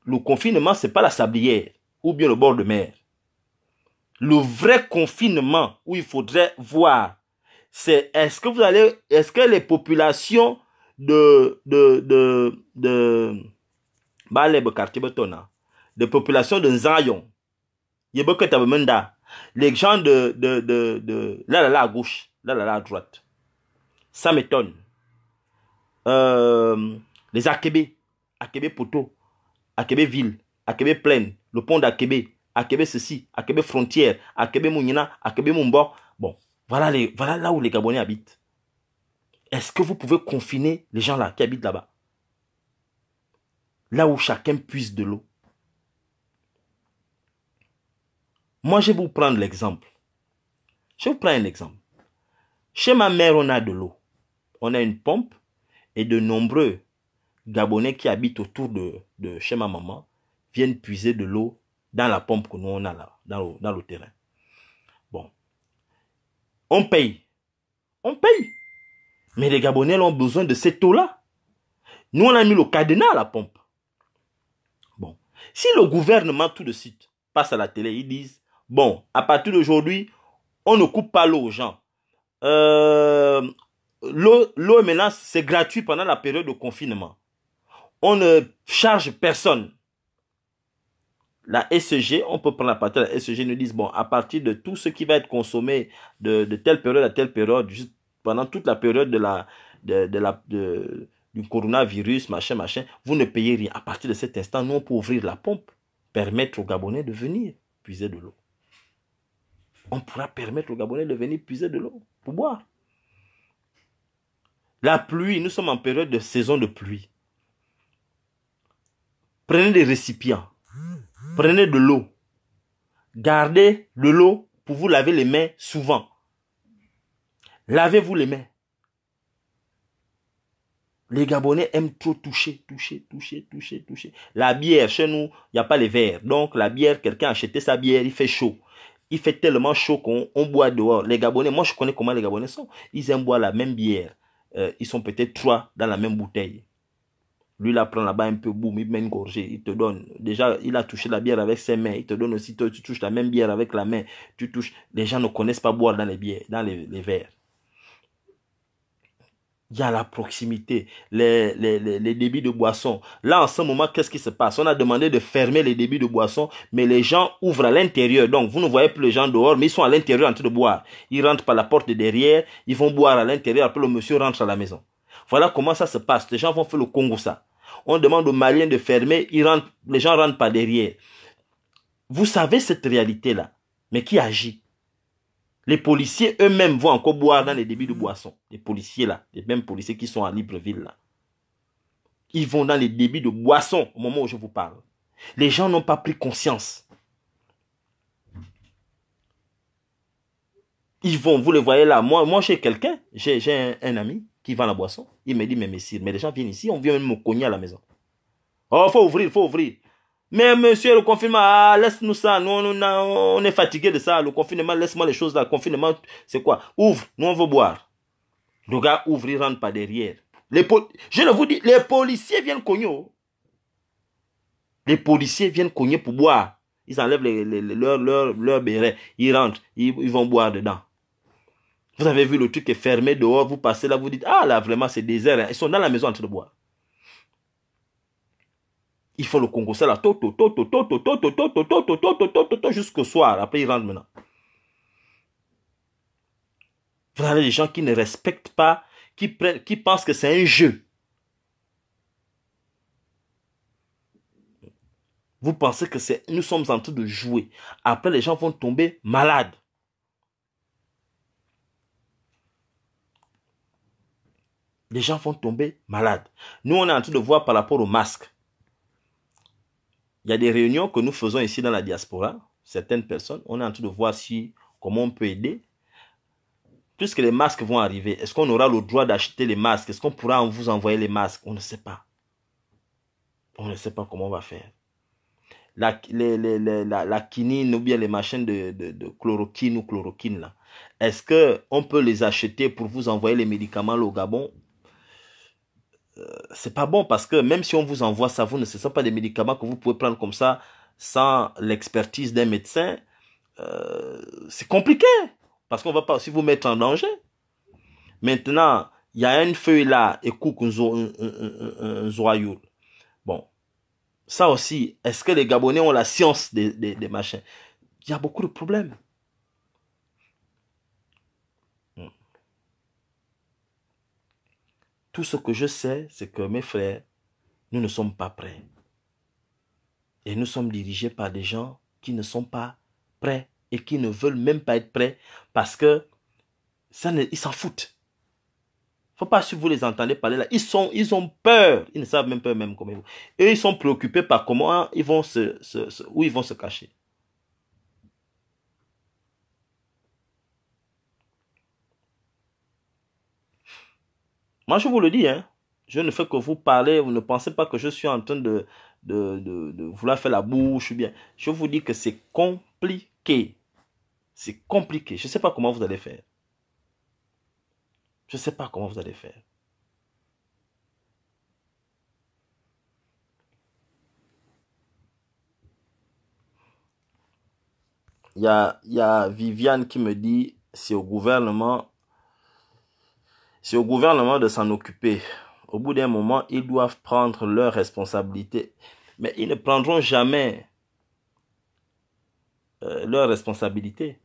Le confinement, c'est pas la sablière ou bien le bord de mer. Le vrai confinement où il faudrait voir, c'est est-ce que vous allez, est-ce que les populations de, de, de, de, bah, de population de Nzayon. Les gens de, de, là, là, là, à gauche, là, là, là, à droite. Ça m'étonne. Euh, les Akébé, Akébé Poto. Akébé Ville, Akébé Plaine, le pont d'Akébé, Akébé ceci, Akébé Frontière, Akébé Mounina, Akébé Mumbo. Bon, voilà, les, voilà là où les Gabonais habitent. Est-ce que vous pouvez confiner les gens là qui habitent là-bas Là où chacun puise de l'eau. Moi, je vais vous prendre l'exemple. Je vous prends un exemple. Chez ma mère, on a de l'eau. On a une pompe et de nombreux Gabonais qui habitent autour de, de chez ma maman viennent puiser de l'eau dans la pompe que nous on a là, dans dans le terrain. Bon. On paye. On paye. Mais les Gabonais ont besoin de cette eau-là. Nous, on a mis le cadenas à la pompe. Bon. Si le gouvernement, tout de suite, passe à la télé, ils disent Bon, à partir d'aujourd'hui, on ne coupe pas l'eau aux gens. Euh, l'eau, l'eau maintenant, c'est gratuit pendant la période de confinement. On ne charge personne. La SEG, on peut prendre la partie de la SEG, nous disent, bon, à partir de tout ce qui va être consommé de, telle période à telle période, juste pendant toute la période de la, du coronavirus, machin, machin, vous ne payez rien. À partir de cet instant, nous, on peut ouvrir la pompe, permettre aux Gabonais de venir puiser de l'eau on pourra permettre aux Gabonais de venir puiser de l'eau pour boire. La pluie, nous sommes en période de saison de pluie. Prenez des récipients. Prenez de l'eau. Gardez de l'eau pour vous laver les mains souvent. Lavez-vous les mains. Les Gabonais aiment trop toucher, toucher, toucher, toucher, toucher. La bière, chez nous, il n'y a pas les verres. Donc, la bière, quelqu'un a acheté sa bière, il fait chaud il fait tellement chaud qu'on boit dehors. Les Gabonais, moi je connais comment les Gabonais sont. Ils aiment boire la même bière. Euh, ils sont peut-être trois dans la même bouteille. Lui, il la prend là-bas un peu, boum, il met une gorgée, il te donne. Déjà, il a touché la bière avec ses mains, il te donne aussi, toi, tu touches la même bière avec la main, tu touches. Les gens ne connaissent pas boire dans les bières, dans les verres. Il y a la proximité, les, les, débits de boissons. Là, en ce moment, qu'est-ce qui se passe On a demandé de fermer les débits de boissons, mais les gens ouvrent à l'intérieur. Donc, vous ne voyez plus les gens dehors, mais ils sont à l'intérieur en train de boire. Ils rentrent par la porte derrière, ils vont boire à l'intérieur, après le monsieur rentre à la maison. Voilà comment ça se passe. Les gens vont faire le Congo, ça. On demande aux Maliens de fermer, ils les gens rentrent par derrière. Vous savez cette réalité-là, mais qui agit les policiers eux-mêmes vont encore boire dans les débits de boissons. Les policiers là, les mêmes policiers qui sont à Libreville là. Ils vont dans les débits de boissons au moment où je vous parle. Les gens n'ont pas pris conscience. Ils vont, vous le voyez là, moi, moi j'ai quelqu'un, j'ai un, ami qui vend la boisson. Il me dit, mais messieurs, mais les gens viennent ici, on vient même me cogner à la maison. Oh, faut ouvrir, il faut ouvrir. Mais monsieur, le confinement, ah, laisse-nous ça. Nous, on, est fatigué de ça. Le confinement, laisse-moi les choses là. Le confinement, c'est quoi Ouvre, nous, on veut boire. Le gars ouvre, il rentre pas derrière. Je vous dis, les policiers viennent cogner. Oh. Les policiers viennent cogner pour boire. Ils enlèvent leurs bérets. leur, béret. Ils rentrent. Ils, vont boire dedans. Vous avez vu, le truc est fermé dehors. Vous passez là, vous dites, ah là, vraiment, c'est désert. Hein. Ils sont dans la maison en train de boire il faut le Congo ça là, tout tout tout tout tout tout tout tout jusqu'au soir. Après, il rentrent maintenant. Vous avez des gens qui ne respectent pas, qui, qui pensent que c'est un jeu. Vous pensez que c'est nous sommes en train de jouer. Après, les gens vont tomber malades. Les gens vont tomber malades. Nous, on est en train de voir par rapport au masque. Il y a des réunions que nous faisons ici dans la diaspora. Certaines personnes, on est en train de voir si, comment on peut aider. Puisque les masques vont arriver, est-ce qu'on aura le droit d'acheter les masques Est-ce qu'on pourra vous envoyer les masques On ne sait pas. On ne sait pas comment on va faire. La, quinine ou bien les machines de, chloroquine ou chloroquine, là. Est-ce qu'on peut les acheter pour vous envoyer les médicaments au Gabon euh, c'est pas bon parce que même si on vous envoie ça, vous ne ce sont pas des médicaments que vous pouvez prendre comme ça sans l'expertise d'un médecin. Euh, c'est compliqué parce qu'on va pas aussi vous mettre en danger. Maintenant, il y a une feuille là et coucou un zoyou. Bon, ça aussi, est-ce que les Gabonais ont la science des machins Il y a beaucoup de problèmes. Tout ce que je sais, c'est que mes frères, nous ne sommes pas prêts. Et nous sommes dirigés par des gens qui ne sont pas prêts et qui ne veulent même pas être prêts parce que ça foutent. ils s'en foutent. Faut pas si vous les entendez parler là, ils sont, ils ont peur, ils ne savent même pas même comment ils Et ils sont préoccupés par comment ils vont se où ils vont se cacher. Moi, je vous le dis, hein, je ne fais que vous parler, vous ne pensez pas que je suis en train de, de, vouloir faire la bouche bien. Je vous dis que c'est compliqué. C'est compliqué. Je ne sais pas comment vous allez faire. Je ne sais pas comment vous allez faire. Il y a, y a Viviane qui me dit, c'est au gouvernement c'est au gouvernement de s'en occuper. Au bout d'un moment, ils doivent prendre leurs responsabilités. Mais ils ne prendront jamais euh, leurs responsabilités.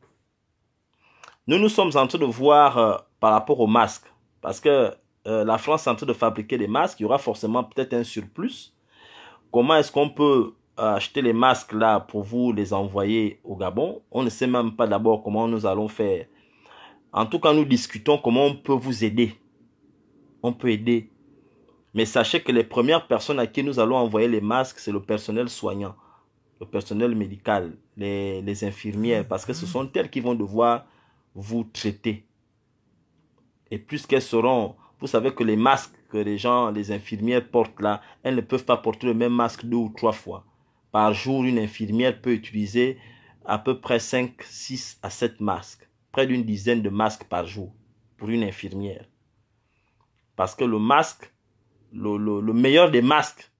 Nous, nous sommes en train de voir euh, par rapport aux masques. Parce que euh, la France est en train de fabriquer des masques. Il y aura forcément peut-être un surplus. Comment est-ce qu'on peut acheter les masques là pour vous les envoyer au Gabon On ne sait même pas d'abord comment nous allons faire en tout cas, nous discutons comment on peut vous aider. On peut aider. Mais sachez que les premières personnes à qui nous allons envoyer les masques, c'est le personnel soignant, le personnel médical, les, infirmières, parce que ce mhm. sont elles qui vont devoir vous traiter. Et plus qu'elles seront, vous savez que les masques que les gens, les infirmières portent là, elles ne peuvent pas porter le même masque deux ou trois fois. Par jour, une infirmière peut utiliser à peu près 5, 6 à 7 masques près d'une dizaine de masques par jour pour une infirmière. Parce que le masque, le, meilleur des masques,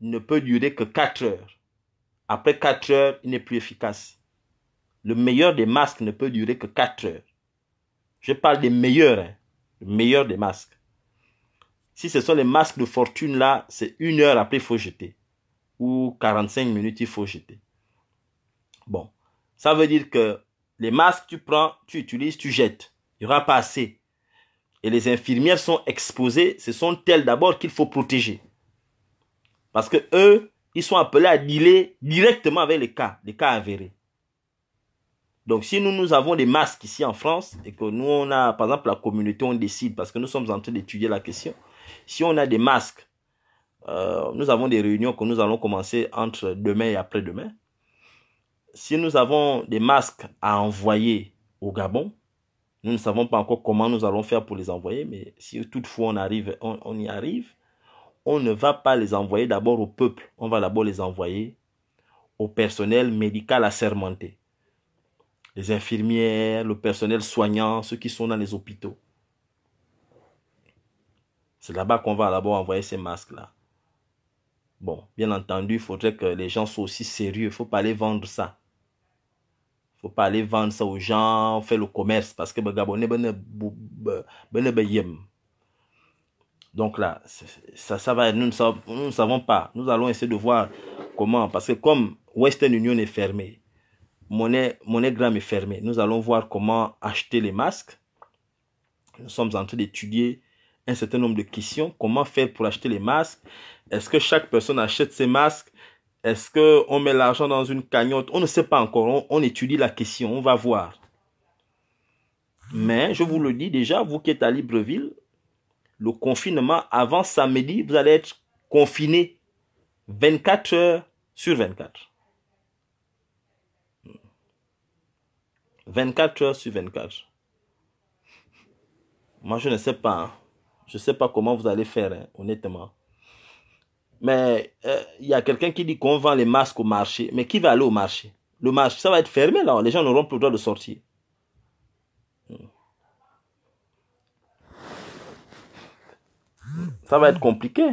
ne peut durer que 4 heures. Après 4 heures, il n'est plus efficace. Le meilleur des masques ne peut durer que 4 heures. Je parle des meilleurs, hein, le meilleur des masques. Si ce sont les masques de fortune là, c'est une heure après il faut jeter. Ou 45 minutes, il faut jeter. Bon, ça veut dire que les masques, tu prends, tu utilises, tu jettes. Il n'y aura pas assez. Et les infirmières sont exposées. Ce sont elles d'abord qu'il faut protéger. Parce que eux, ils sont appelés à dealer directement avec les cas, les cas avérés. Donc si nous, nous avons des masques ici en France et que nous, on a, par exemple, la communauté, on décide, parce que nous sommes en train d'étudier la question, si on a des masques, euh, nous avons des réunions que nous allons commencer entre demain et après-demain si nous avons des masques à envoyer au Gabon, nous ne savons pas encore comment nous allons faire pour les envoyer, mais si toutefois on, arrive, on, y arrive, on ne va pas les envoyer d'abord au peuple, on va d'abord les envoyer au personnel médical assermenté. Les infirmières, le personnel soignant, ceux qui sont dans les hôpitaux. C'est là-bas qu'on va d'abord envoyer ces masques-là. Bon, bien entendu, il faudrait que les gens soient aussi sérieux. Il ne faut pas aller vendre ça faut pas aller vendre ça aux gens, faire le commerce, parce que les ben, Gabonais, ben, ben, Donc là, ça, ça va nous ne savons pas. Nous allons essayer de voir comment, parce que comme Western Union est fermée, Monnaie, est fermée, Nous allons voir comment acheter les masques. Nous sommes en train d'étudier un certain nombre de questions. Comment faire pour acheter les masques Est-ce que chaque personne achète ses masques est-ce qu'on met l'argent dans une cagnotte On ne sait pas encore. On, étudie la question. On va voir. Mais je vous le dis déjà, vous qui êtes à Libreville, le confinement avant samedi, vous allez être confiné 24 heures sur 24. 24 heures sur 24. Moi, je ne sais pas. Hein. Je ne sais pas comment vous allez faire, hein, honnêtement. Mais euh, il y a quelqu'un qui dit qu'on vend les masques au marché. Mais qui va aller au marché Le marché, ça va être fermé là. Les gens n'auront plus le droit de sortir. Ça va être compliqué.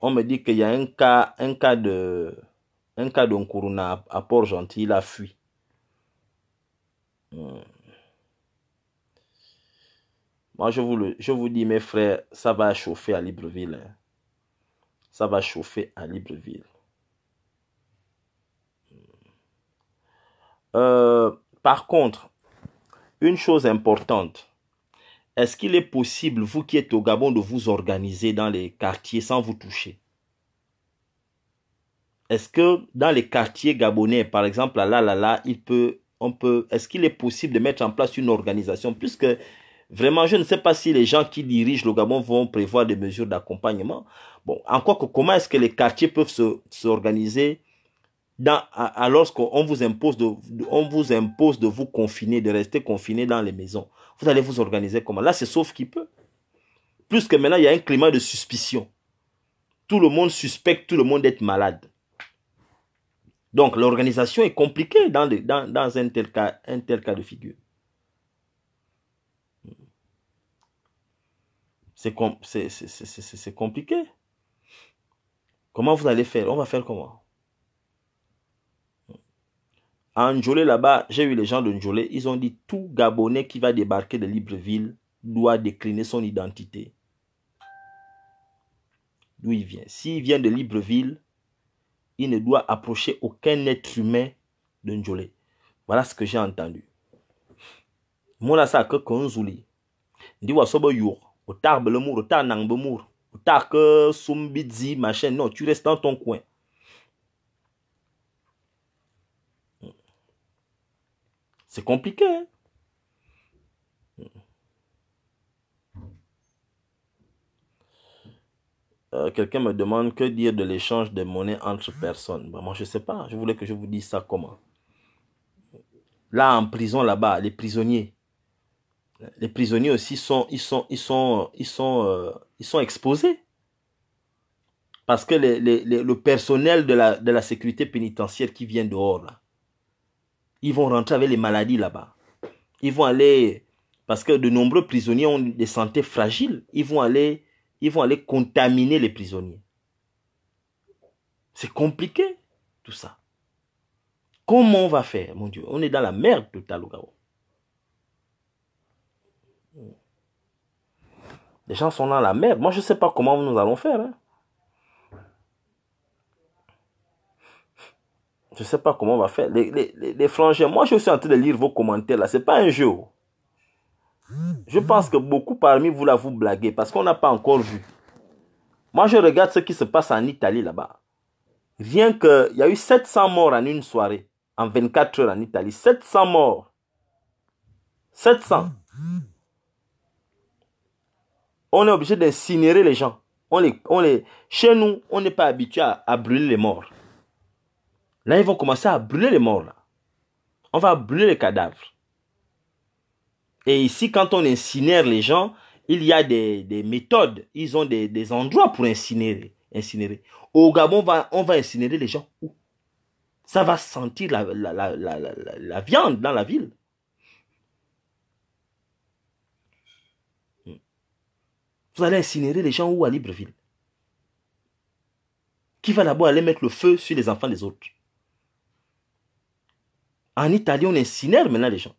On me dit qu'il y a un cas, un cas de, un cas d'un à, à Port-Gentil, il a fui. Hmm. Moi, je vous, je vous dis, mes frères, ça va chauffer à Libreville. Hein. Ça va chauffer à Libreville. Euh, par contre, une chose importante, est-ce qu'il est possible, vous qui êtes au Gabon, de vous organiser dans les quartiers sans vous toucher Est-ce que dans les quartiers gabonais, par exemple à La là, il peut, on peut, est-ce qu'il est possible de mettre en place une organisation puisque Vraiment, je ne sais pas si les gens qui dirigent le Gabon vont prévoir des mesures d'accompagnement. Bon, quoi, que comment est-ce que les quartiers peuvent s'organiser dans, alors qu'on vous impose de, vous impose de vous confiner, de rester confiné dans les maisons. Vous allez vous organiser comment Là, c'est sauf qui peut. Plus que maintenant, il y a un climat de suspicion. Tout le monde suspecte, tout le monde d'être malade. Donc, l'organisation est compliquée dans, dans un tel cas, un tel cas de figure. C'est compliqué. Comment vous allez faire On va faire comment À Njolé, là-bas, j'ai eu les gens de Njolé. Ils ont dit tout Gabonais qui va débarquer de Libreville doit décliner son identité. D'où il vient. S'il vient de Libreville, il ne doit approcher aucun être humain de Njolé. Voilà ce que j'ai entendu. Moi, là, ça, que Konzouli au que machin. Non, tu restes dans ton coin. C'est compliqué. Hein. Euh, quelqu'un me demande que dire de l'échange de monnaie entre personnes. Bah, moi, je ne sais pas. Je voulais que je vous dise ça comment. Là, en prison, là-bas, les prisonniers, les prisonniers aussi sont, ils sont, ils sont, ils sont, ils sont euh, exposés. Parce que le personnel de la, de la sécurité pénitentiaire qui vient dehors, ils vont rentrer avec les maladies là-bas. Ils vont aller, parce que de nombreux prisonniers ont des santé fragiles, ils vont aller, ils vont aller contaminer les prisonniers. C'est compliqué, tout ça. Comment on va faire, mon Dieu On est dans la merde de au Les gens sont dans la merde. Moi, je ne sais pas comment nous allons faire. Hein. Je ne sais pas comment on va faire. Les, les, frangins, moi, je suis en train de lire vos commentaires là. Ce n'est pas un jeu. Oh. Je pense que beaucoup parmi vous là vous blaguez parce qu'on n'a pas encore vu. Moi, je regarde ce qui se passe en Italie là-bas. Rien que, il y a eu 700 morts en une soirée, en 24 heures en Italie. 700 morts. 700 on est obligé d'incinérer les gens. On les, on les, chez nous, on n'est pas habitué à, brûler les morts. Là, ils vont commencer à brûler les morts. On va brûler les cadavres. Et ici, quand on incinère les gens, il y a des, méthodes. Ils ont des, endroits pour incinérer. incinérer. Au Gabon, on va, incinérer les gens. où Ça va sentir la viande dans la ville. Vous allez incinérer les gens où à Libreville Qui va d'abord aller mettre le feu sur les enfants des autres En Italie, on incinère maintenant les gens.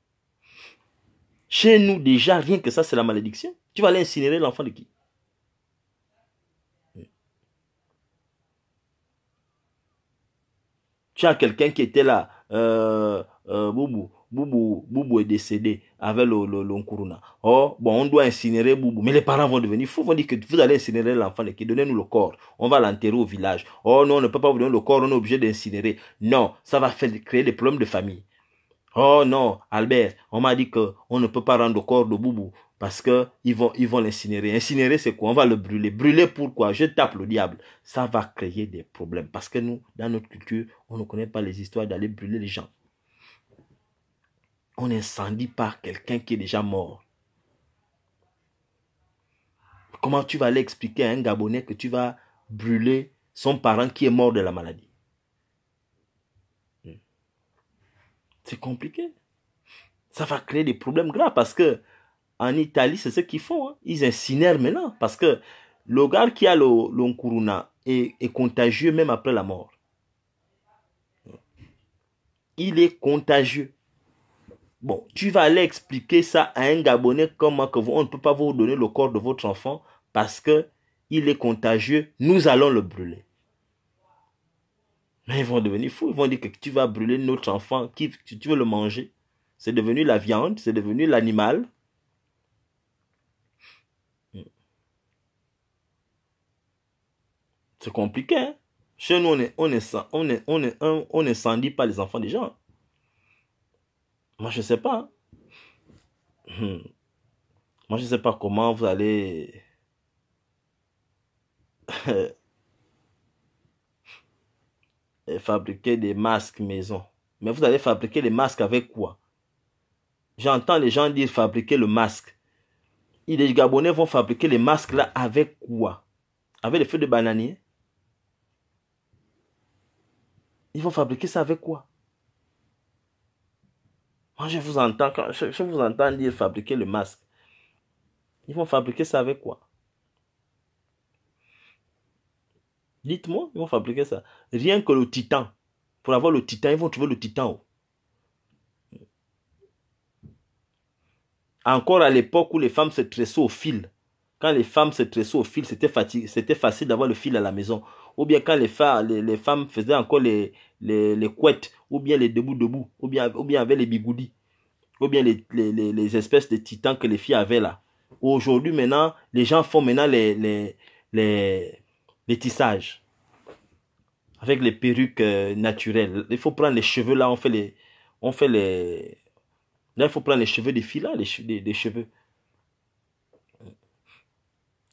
Chez nous, déjà, rien que ça, c'est la malédiction. Tu vas aller incinérer l'enfant de qui Tu as quelqu'un qui était là, euh, euh, Boubou, Boubou est décédé avec le, le, Oh, bon, on doit incinérer Boubou. Mais les parents vont devenir fous, vont dire que vous allez incinérer l'enfant, qui donnez-nous le corps. On va l'enterrer au village. Oh non, on ne peut pas vous donner le corps, on est obligé d'incinérer. Non, ça va faire, créer des problèmes de famille. Oh non, Albert, on m'a dit qu'on ne peut pas rendre le corps de Boubou parce qu'ils vont ils vont l'incinérer. Incinérer c'est quoi On va le brûler. Brûler pourquoi Je tape le diable. Ça va créer des problèmes parce que nous dans notre culture, on ne connaît pas les histoires d'aller brûler les gens on incendie par quelqu'un qui est déjà mort. Comment tu vas l'expliquer à un Gabonais que tu vas brûler son parent qui est mort de la maladie C'est compliqué. Ça va créer des problèmes graves parce que en Italie, c'est ce qu'ils font. Hein. Ils incinèrent maintenant parce que le gars qui a l'onkuruna est, est contagieux même après la mort. Il est contagieux. Bon, tu vas aller expliquer ça à un Gabonais comme moi que vous, on ne peut pas vous donner le corps de votre enfant parce qu'il est contagieux, nous allons le brûler. Mais ils vont devenir fous, ils vont dire que tu vas brûler notre enfant, qui, tu veux le manger. C'est devenu la viande, c'est devenu l'animal. C'est compliqué. Hein? Chez nous, on ne on est, on est, on est, on pas les enfants des gens. Moi, je ne sais pas. Hein. Hmm. Moi, je ne sais pas comment vous allez... fabriquer des masques maison. Mais vous allez fabriquer les masques avec quoi J'entends les gens dire fabriquer le masque. Ils les Gabonais vont fabriquer les masques là avec quoi Avec les feuilles de bananier Ils vont fabriquer ça avec quoi moi, je vous entends, je, vous entends dire fabriquer le masque. Ils vont fabriquer ça avec quoi Dites-moi, ils vont fabriquer ça. Rien que le titan. Pour avoir le titan, ils vont trouver le titan. Encore à l'époque où les femmes se tressaient au fil. Quand les femmes se tressaient au fil, c'était facile d'avoir le fil à la maison. Ou bien quand les femmes faisaient encore les, les, couettes, ou bien les debout-debout, ou bien, ou bien avec les bigoudis, ou bien les, espèces de titans que les filles avaient là. Aujourd'hui, maintenant, les gens font maintenant les, les, les, tissages avec les perruques euh, naturelles. Il faut prendre les cheveux là, on fait les. On fait les. Là, il faut prendre les cheveux des filles là, les cheveux.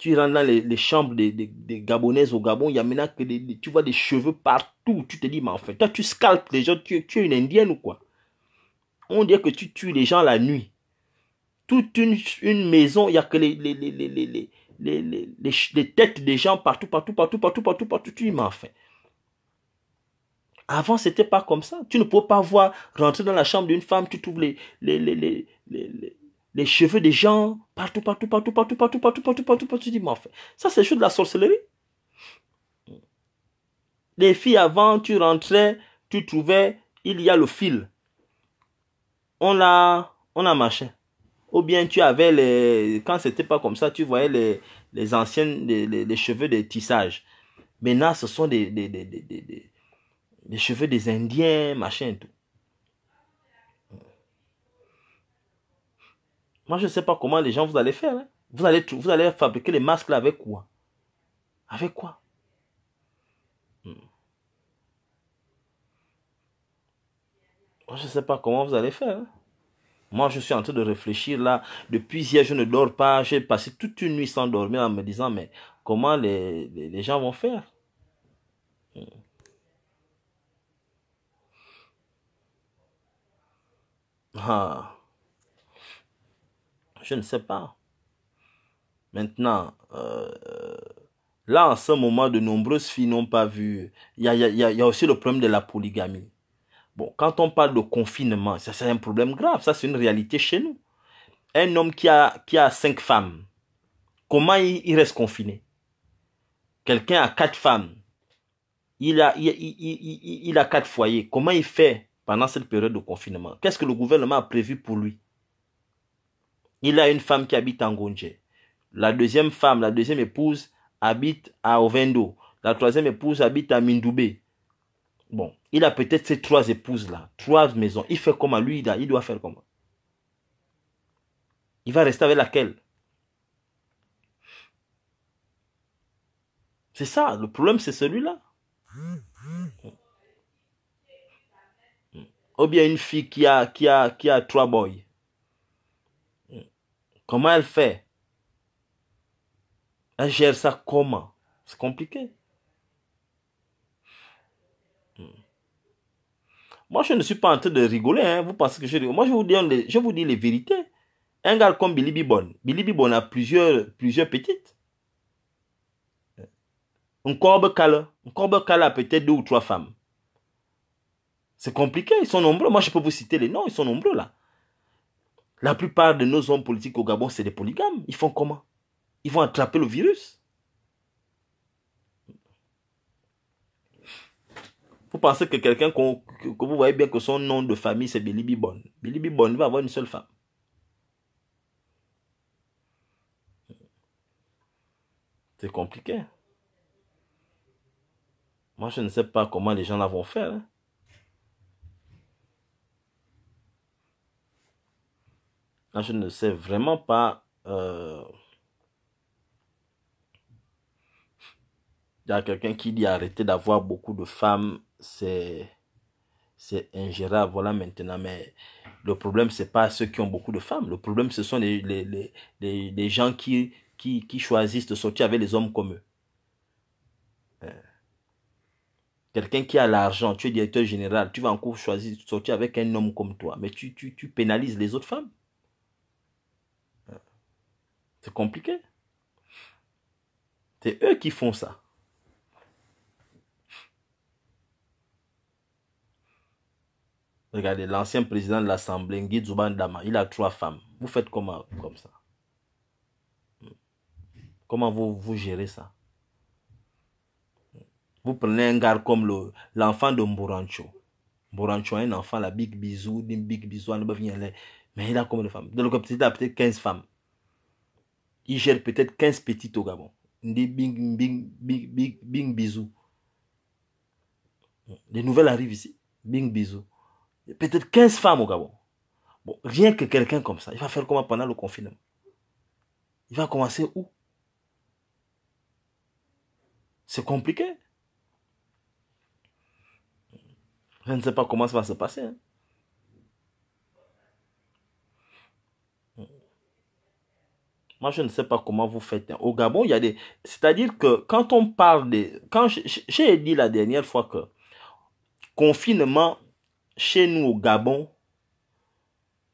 Tu rentres dans les, chambres des, des, Gabonaises au Gabon, il y a maintenant que tu vois des cheveux partout. Tu te dis, mais enfin, toi, tu scalpes les gens, tu, es une Indienne ou quoi On dit que tu tues les gens la nuit. Toute une, maison, il n'y a que les, les, les les, les, les, les, têtes des gens partout, partout, partout, partout, partout, partout. Tu dis, mais enfin. Avant, c'était pas comme ça. Tu ne peux pas voir rentrer dans la chambre d'une femme, tu trouves les, les, les, les, les cheveux des gens, partout, partout, partout, partout, partout, partout, partout, partout, partout. Tu dis, mais ça c'est chaud de la sorcellerie. Les filles avant, tu rentrais, tu trouvais, il y a le fil. On la on a marché. Ou bien tu avais les, quand c'était pas comme ça, tu voyais les, les anciennes, les, les, cheveux de tissage. Maintenant, ce sont des, des, des, des, des, des les cheveux des Indiens, machin et tout. Moi, je ne sais pas comment les gens vous allez faire. Hein. Vous, allez, vous allez fabriquer les masques là avec quoi Avec quoi hmm. Moi, je ne sais pas comment vous allez faire. Hein. Moi, je suis en train de réfléchir là. Depuis hier, je ne dors pas. J'ai passé toute une nuit sans dormir en me disant, mais comment les, les, gens vont faire hmm. Ah. Je ne sais pas. Maintenant, euh, là, en ce moment, de nombreuses filles n'ont pas vu. Il y a, aussi le problème de la polygamie. Bon, quand on parle de confinement, ça c'est un problème grave. Ça, c'est une réalité chez nous. Un homme qui a, qui a cinq femmes, comment il, reste confiné Quelqu'un a quatre femmes. Il a, il, il, a quatre foyers. Comment il fait pendant cette période de confinement Qu'est-ce que le gouvernement a prévu pour lui il a une femme qui habite en Gondje. La deuxième femme, la deuxième épouse, habite à Ovendo. La troisième épouse habite à Mindoubé. Bon, il a peut-être ces trois épouses-là, trois maisons. Il fait comment Lui, il doit faire comment Il va rester avec laquelle C'est ça, le problème c'est celui-là. Ou bien une fille qui a, qui a, qui a trois boys. Comment elle fait Elle gère ça comment C'est compliqué. Hmm. Moi, je ne suis pas en train de rigoler. Hein. Vous pensez que je rigole Moi, je vous dis les, je vous dis vérités. Un gars comme Billy Bibon. Billy Bibon a plusieurs, plusieurs petites. Un corbe cala. Un corbe cala a peut-être deux ou trois femmes. C'est compliqué. Ils sont nombreux. Moi, je peux vous citer les noms. Ils sont nombreux là. La plupart de nos hommes politiques au Gabon, c'est des polygames. Ils font comment Ils vont attraper le virus. Vous pensez que quelqu'un que, vous voyez bien que son nom de famille, c'est Billy Bibon. Billy Bibon va avoir une seule femme. C'est compliqué. Moi, je ne sais pas comment les gens la vont faire. Hein. Là, ah, je ne sais vraiment pas. Euh, Il y a quelqu'un qui dit arrêter d'avoir beaucoup de femmes, c'est c'est ingérable, voilà maintenant. Mais le problème, ce n'est pas ceux qui ont beaucoup de femmes. Le problème, ce sont les, les, gens qui, qui, qui choisissent de sortir avec les hommes comme eux. Euh, quelqu'un qui a l'argent, tu es directeur général, tu vas encore choisir de sortir avec un homme comme toi, mais tu, tu pénalises les autres femmes. C'est compliqué. C'est eux qui font ça. Regardez, l'ancien président de l'Assemblée, Ngui Dama, il a trois femmes. Vous faites comment comme ça Comment vous, vous gérez ça Vous prenez un gars comme l'enfant de Mburancho. Mburancho a un enfant, la big bisou, big bisou, mais il a combien de femmes De le côté, peut-être 15 femmes il gère peut-être 15 petites au Gabon. Des bing, bing, bing, bing, bing, bisous. Les nouvelles arrivent ici. Bing, bisous. Peut-être 15 femmes au Gabon. Bon, rien que quelqu'un comme ça, il va faire comment pendant le confinement Il va commencer où C'est compliqué. Je ne sais pas comment ça va se passer. Hein. Moi, je ne sais pas comment vous faites. Hein. Au Gabon, il y a des. C'est-à-dire que quand on parle des. Quand j'ai dit la dernière fois que confinement, chez nous au Gabon,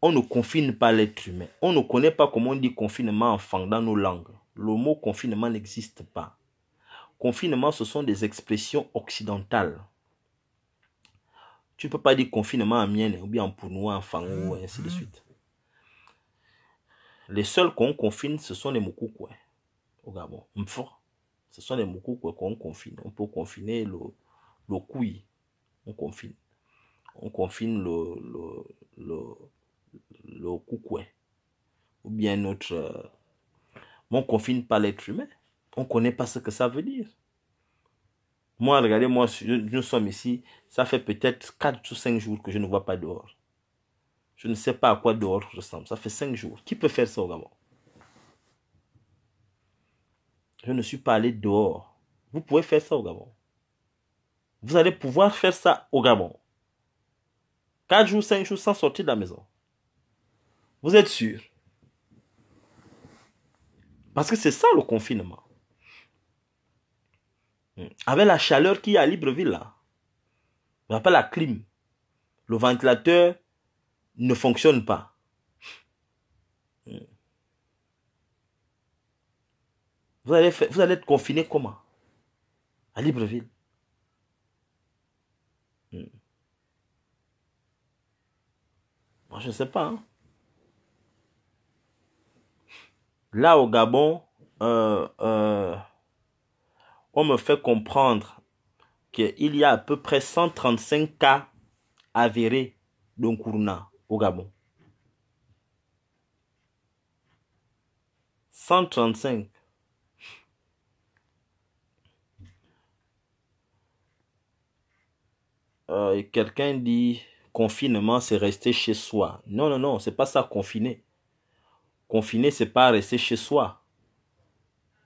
on ne confine pas l'être humain. On ne connaît pas comment on dit confinement en fang. dans nos langues. Le mot confinement n'existe pas. Confinement, ce sont des expressions occidentales. Tu ne peux pas dire confinement en mienne hein, ou bien en pour nous, fang, ou mmh. ainsi de mmh. suite. Les seuls qu'on confine, ce sont les moukoukoué. au Gabon. Ce sont les moukoukoué qu'on confine. On peut confiner le, le On confine. On confine le, le, le, Ou bien notre. Mais euh, on confine pas l'être humain. On connaît pas ce que ça veut dire. Moi, regardez, moi, nous sommes ici. Ça fait peut-être 4 ou 5 jours que je ne vois pas dehors. Je ne sais pas à quoi dehors ressemble. Ça fait cinq jours. Qui peut faire ça au Gabon Je ne suis pas allé dehors. Vous pouvez faire ça au Gabon. Vous allez pouvoir faire ça au Gabon. Quatre jours, cinq jours sans sortir de la maison. Vous êtes sûr Parce que c'est ça le confinement. Hmm. Avec la chaleur qu'il y a à Libreville là. On pas la clim. Le ventilateur ne fonctionne pas. Vous allez, vous allez être confiné comment À Libreville. Hmm. Moi, je ne sais pas. Hein. Là, au Gabon, euh, euh, on me fait comprendre qu'il y a à peu près 135 cas avérés d'un au Gabon. 135. Euh, quelqu'un dit confinement, c'est rester chez soi. Non, non, non, c'est pas ça confiner. Confiner, c'est pas rester chez soi.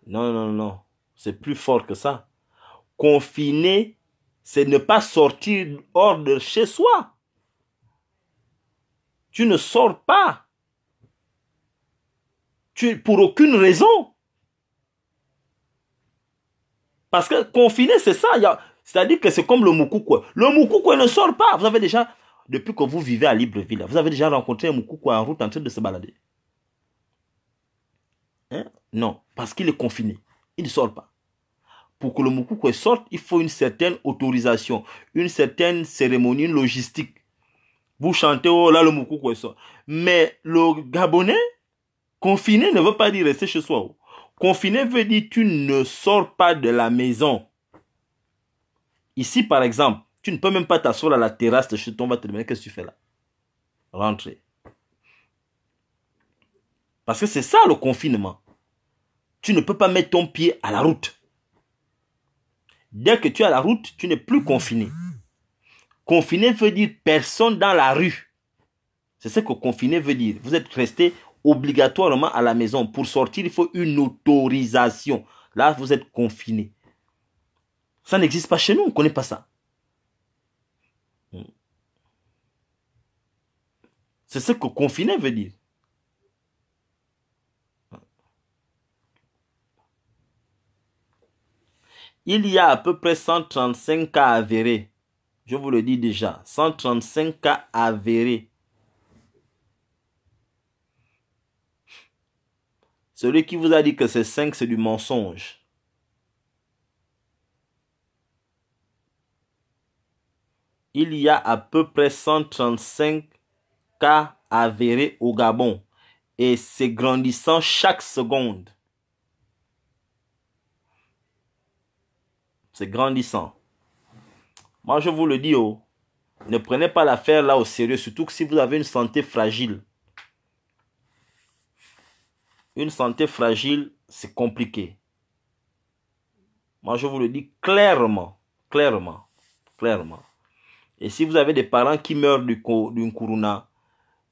Non, non, non, c'est plus fort que ça. Confiner, c'est ne pas sortir hors de chez soi tu ne sors pas. Tu, pour aucune raison. Parce que confiné, c'est ça. C'est-à-dire que c'est comme le quoi. Le quoi ne sort pas. Vous avez déjà, depuis que vous vivez à Libreville, vous avez déjà rencontré un quoi en route en train de se balader. Hein? Non, parce qu'il est confiné. Il ne sort pas. Pour que le quoi sorte, il faut une certaine autorisation, une certaine cérémonie, logistique. Vous chantez, oh là, le moukou, quoi, ça. Mais le Gabonais, confiné ne veut pas dire rester chez soi. Oh. Confiné veut dire tu ne sors pas de la maison. Ici, par exemple, tu ne peux même pas t'asseoir à la terrasse de chez ton on va qu'est-ce que tu fais là. Rentrer. Parce que c'est ça le confinement. Tu ne peux pas mettre ton pied à la route. Dès que tu es à la route, tu n'es plus confiné. Confiné veut dire personne dans la rue. C'est ce que confiné veut dire. Vous êtes resté obligatoirement à la maison. Pour sortir, il faut une autorisation. Là, vous êtes confiné. Ça n'existe pas chez nous, on ne connaît pas ça. C'est ce que confiné veut dire. Il y a à peu près 135 cas avérés je vous le dis déjà, 135 cas avérés. Celui qui vous a dit que c'est 5, c'est du mensonge. Il y a à peu près 135 cas avérés au Gabon et c'est grandissant chaque seconde. C'est grandissant. Moi, je vous le dis, oh, ne prenez pas l'affaire là au sérieux, surtout que si vous avez une santé fragile. Une santé fragile, c'est compliqué. Moi, je vous le dis clairement, clairement, clairement. Et si vous avez des parents qui meurent d'une corona,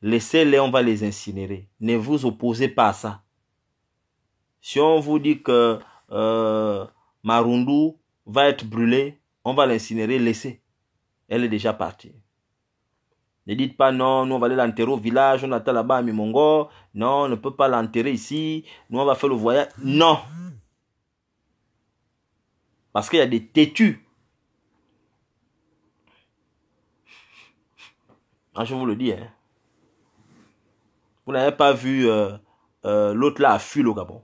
laissez-les, on va les incinérer. Ne vous opposez pas à ça. Si on vous dit que euh, Marundu va être brûlé, on va l'incinérer, laisser. Elle est déjà partie. Ne dites pas non, nous on va aller l'enterrer au village, on attend là-bas à Mimongo. Non, on ne peut pas l'enterrer ici. Nous on va faire le voyage. Non. Parce qu'il y a des têtus. Ah, je vous le dis. Hein. Vous n'avez pas vu euh, euh, l'autre là à fuir au Gabon.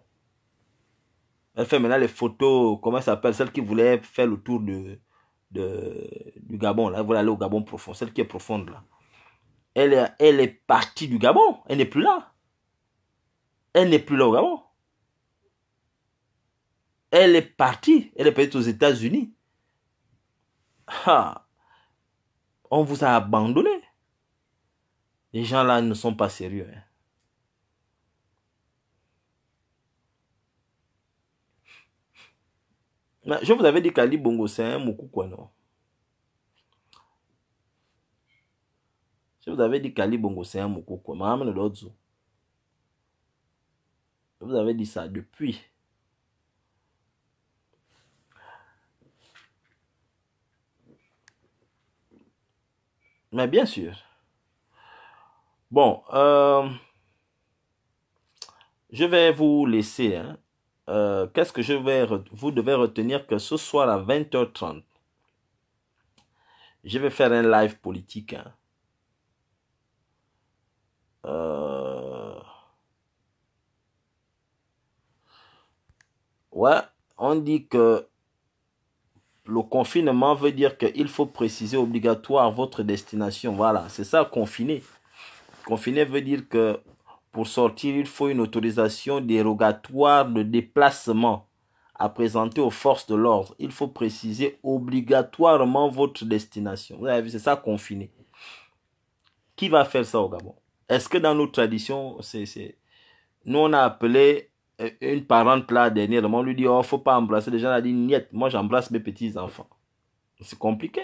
Elle fait maintenant les photos, comment elle s'appelle, celle qui voulait faire le tour de, de, du Gabon, là, vous allez au Gabon profond, celle qui est profonde là. Elle est, partie du Gabon, elle n'est plus là. Elle n'est plus là au Gabon. Elle est partie, elle est partie aux États-Unis. on vous a abandonné. Les gens là ne sont pas sérieux. Hein. Je vous avais dit Kali Bongo, c'est un Moku non Je vous avais dit Kali Bongo, c'est un Moku Je vous avais dit ça depuis. Mais bien sûr. Bon, euh, je vais vous laisser. Hein. Euh, qu'est-ce que je vais, vous devez retenir que ce soir à 20h30, je vais faire un live politique. Hein. Euh, ouais, on dit que le confinement veut dire qu'il faut préciser obligatoire votre destination. Voilà, c'est ça, confiner. Confiné veut dire que pour sortir, il faut une autorisation dérogatoire de déplacement à présenter aux forces de l'ordre. Il faut préciser obligatoirement votre destination. Vous avez vu, c'est ça confiné. Qui va faire ça au Gabon Est-ce que dans nos traditions, c'est, nous on a appelé euh, une parente là dernièrement, on lui dit, oh, faut pas embrasser. Les gens ont dit, niet, moi j'embrasse mes petits-enfants. C'est compliqué.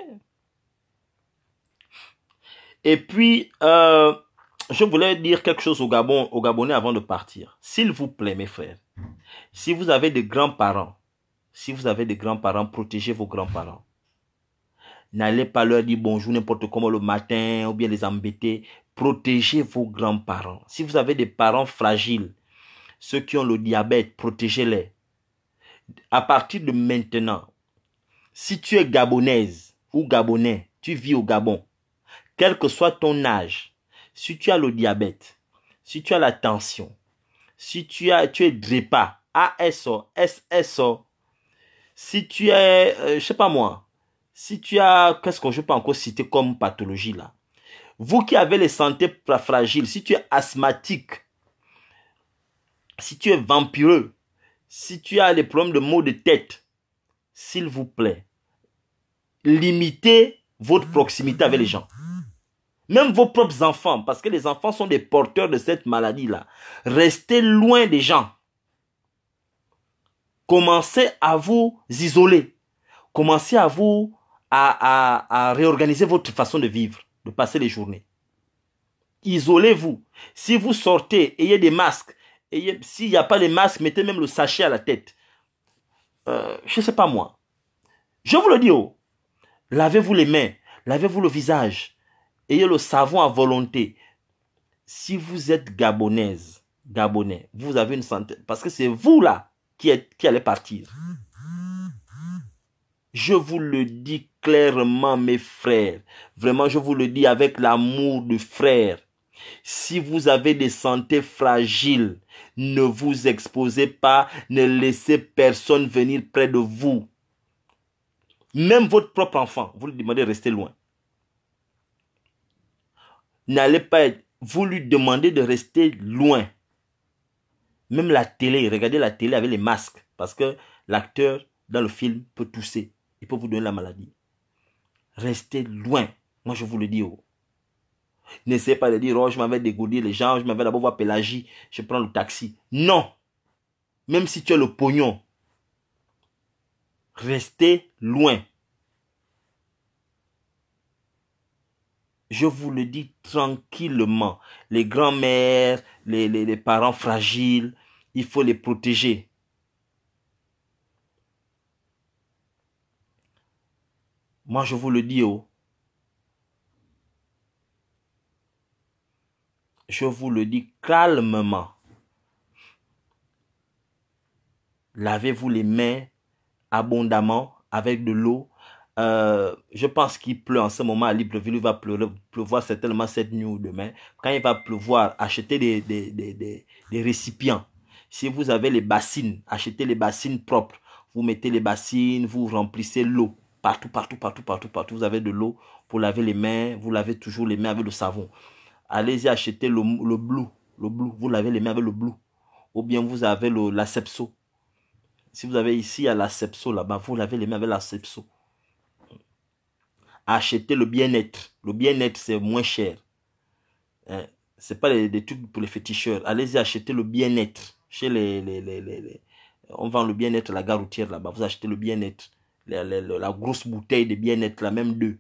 Et puis, euh, je voulais dire quelque chose au Gabon, au Gabonais avant de partir. S'il vous plaît, mes frères, si vous avez des grands-parents, si vous avez des grands-parents, protégez vos grands-parents. N'allez pas leur dire bonjour n'importe comment le matin ou bien les embêter. Protégez vos grands-parents. Si vous avez des parents fragiles, ceux qui ont le diabète, protégez-les. À partir de maintenant, si tu es gabonaise ou gabonais, tu vis au Gabon, quel que soit ton âge, si tu as le diabète, si tu as la tension, si tu, as, tu es DREPA, ASO, SSO, si tu es, je euh, je sais pas moi, si tu as, qu'est-ce que je peux encore citer comme pathologie là Vous qui avez les santé fragiles, si tu es asthmatique, si tu es vampireux, si tu as les problèmes de maux de tête, s'il vous plaît, limitez votre proximité avec les gens. Même vos propres enfants, parce que les enfants sont des porteurs de cette maladie-là. Restez loin des gens. Commencez à vous isoler. Commencez à vous, à, réorganiser votre façon de vivre, de passer les journées. Isolez-vous. Si vous sortez, ayez des masques. S'il n'y a pas de masques, mettez même le sachet à la tête. Euh, je ne sais pas moi. Je vous le dis, oh, lavez-vous les mains, lavez-vous le visage, ayez le savon à volonté. Si vous êtes gabonaise, gabonais, vous avez une santé. Parce que c'est vous là qui, qui allez partir. Je vous le dis clairement, mes frères. Vraiment, je vous le dis avec l'amour du frère. Si vous avez des santé fragiles, ne vous exposez pas, ne laissez personne venir près de vous. Même votre propre enfant, vous lui demandez de rester loin n'allez pas vous lui demandez de rester loin. Même la télé, regardez la télé avec les masques, parce que l'acteur dans le film peut tousser, il peut vous donner la maladie. Restez loin, moi je vous le dis. Oh. N'essayez pas de dire, oh, je m'avais dégourdi les gens, je m'avais d'abord voir Pélagie, je prends le taxi. Non, même si tu as le pognon, restez loin. Je vous le dis tranquillement. Les grands-mères, les, les, les parents fragiles, il faut les protéger. Moi, je vous le dis, oh. Je vous le dis calmement. Lavez-vous les mains abondamment avec de l'eau euh, je pense qu'il pleut en ce moment à Libreville, il va pleuvoir certainement cette nuit ou demain. Quand il va pleuvoir, achetez des, des, récipients. Si vous avez les bassines, achetez les bassines propres. Vous mettez les bassines, vous remplissez l'eau. Partout, partout, partout, partout, partout. Vous avez de l'eau pour laver les mains. Vous lavez toujours les mains avec le savon. Allez-y acheter le, le blue. Le bleu. Vous lavez les mains avec le blue. Ou bien vous avez le, Si vous avez ici, à là-bas. Vous lavez les mains avec la achetez le bien-être. Le bien-être, c'est moins cher. Hein? Ce n'est pas des, trucs pour les féticheurs. Allez-y acheter le bien-être. Chez les, On vend le bien-être à la gare routière là-bas. Vous achetez le bien-être. La, grosse bouteille de bien-être, la même deux.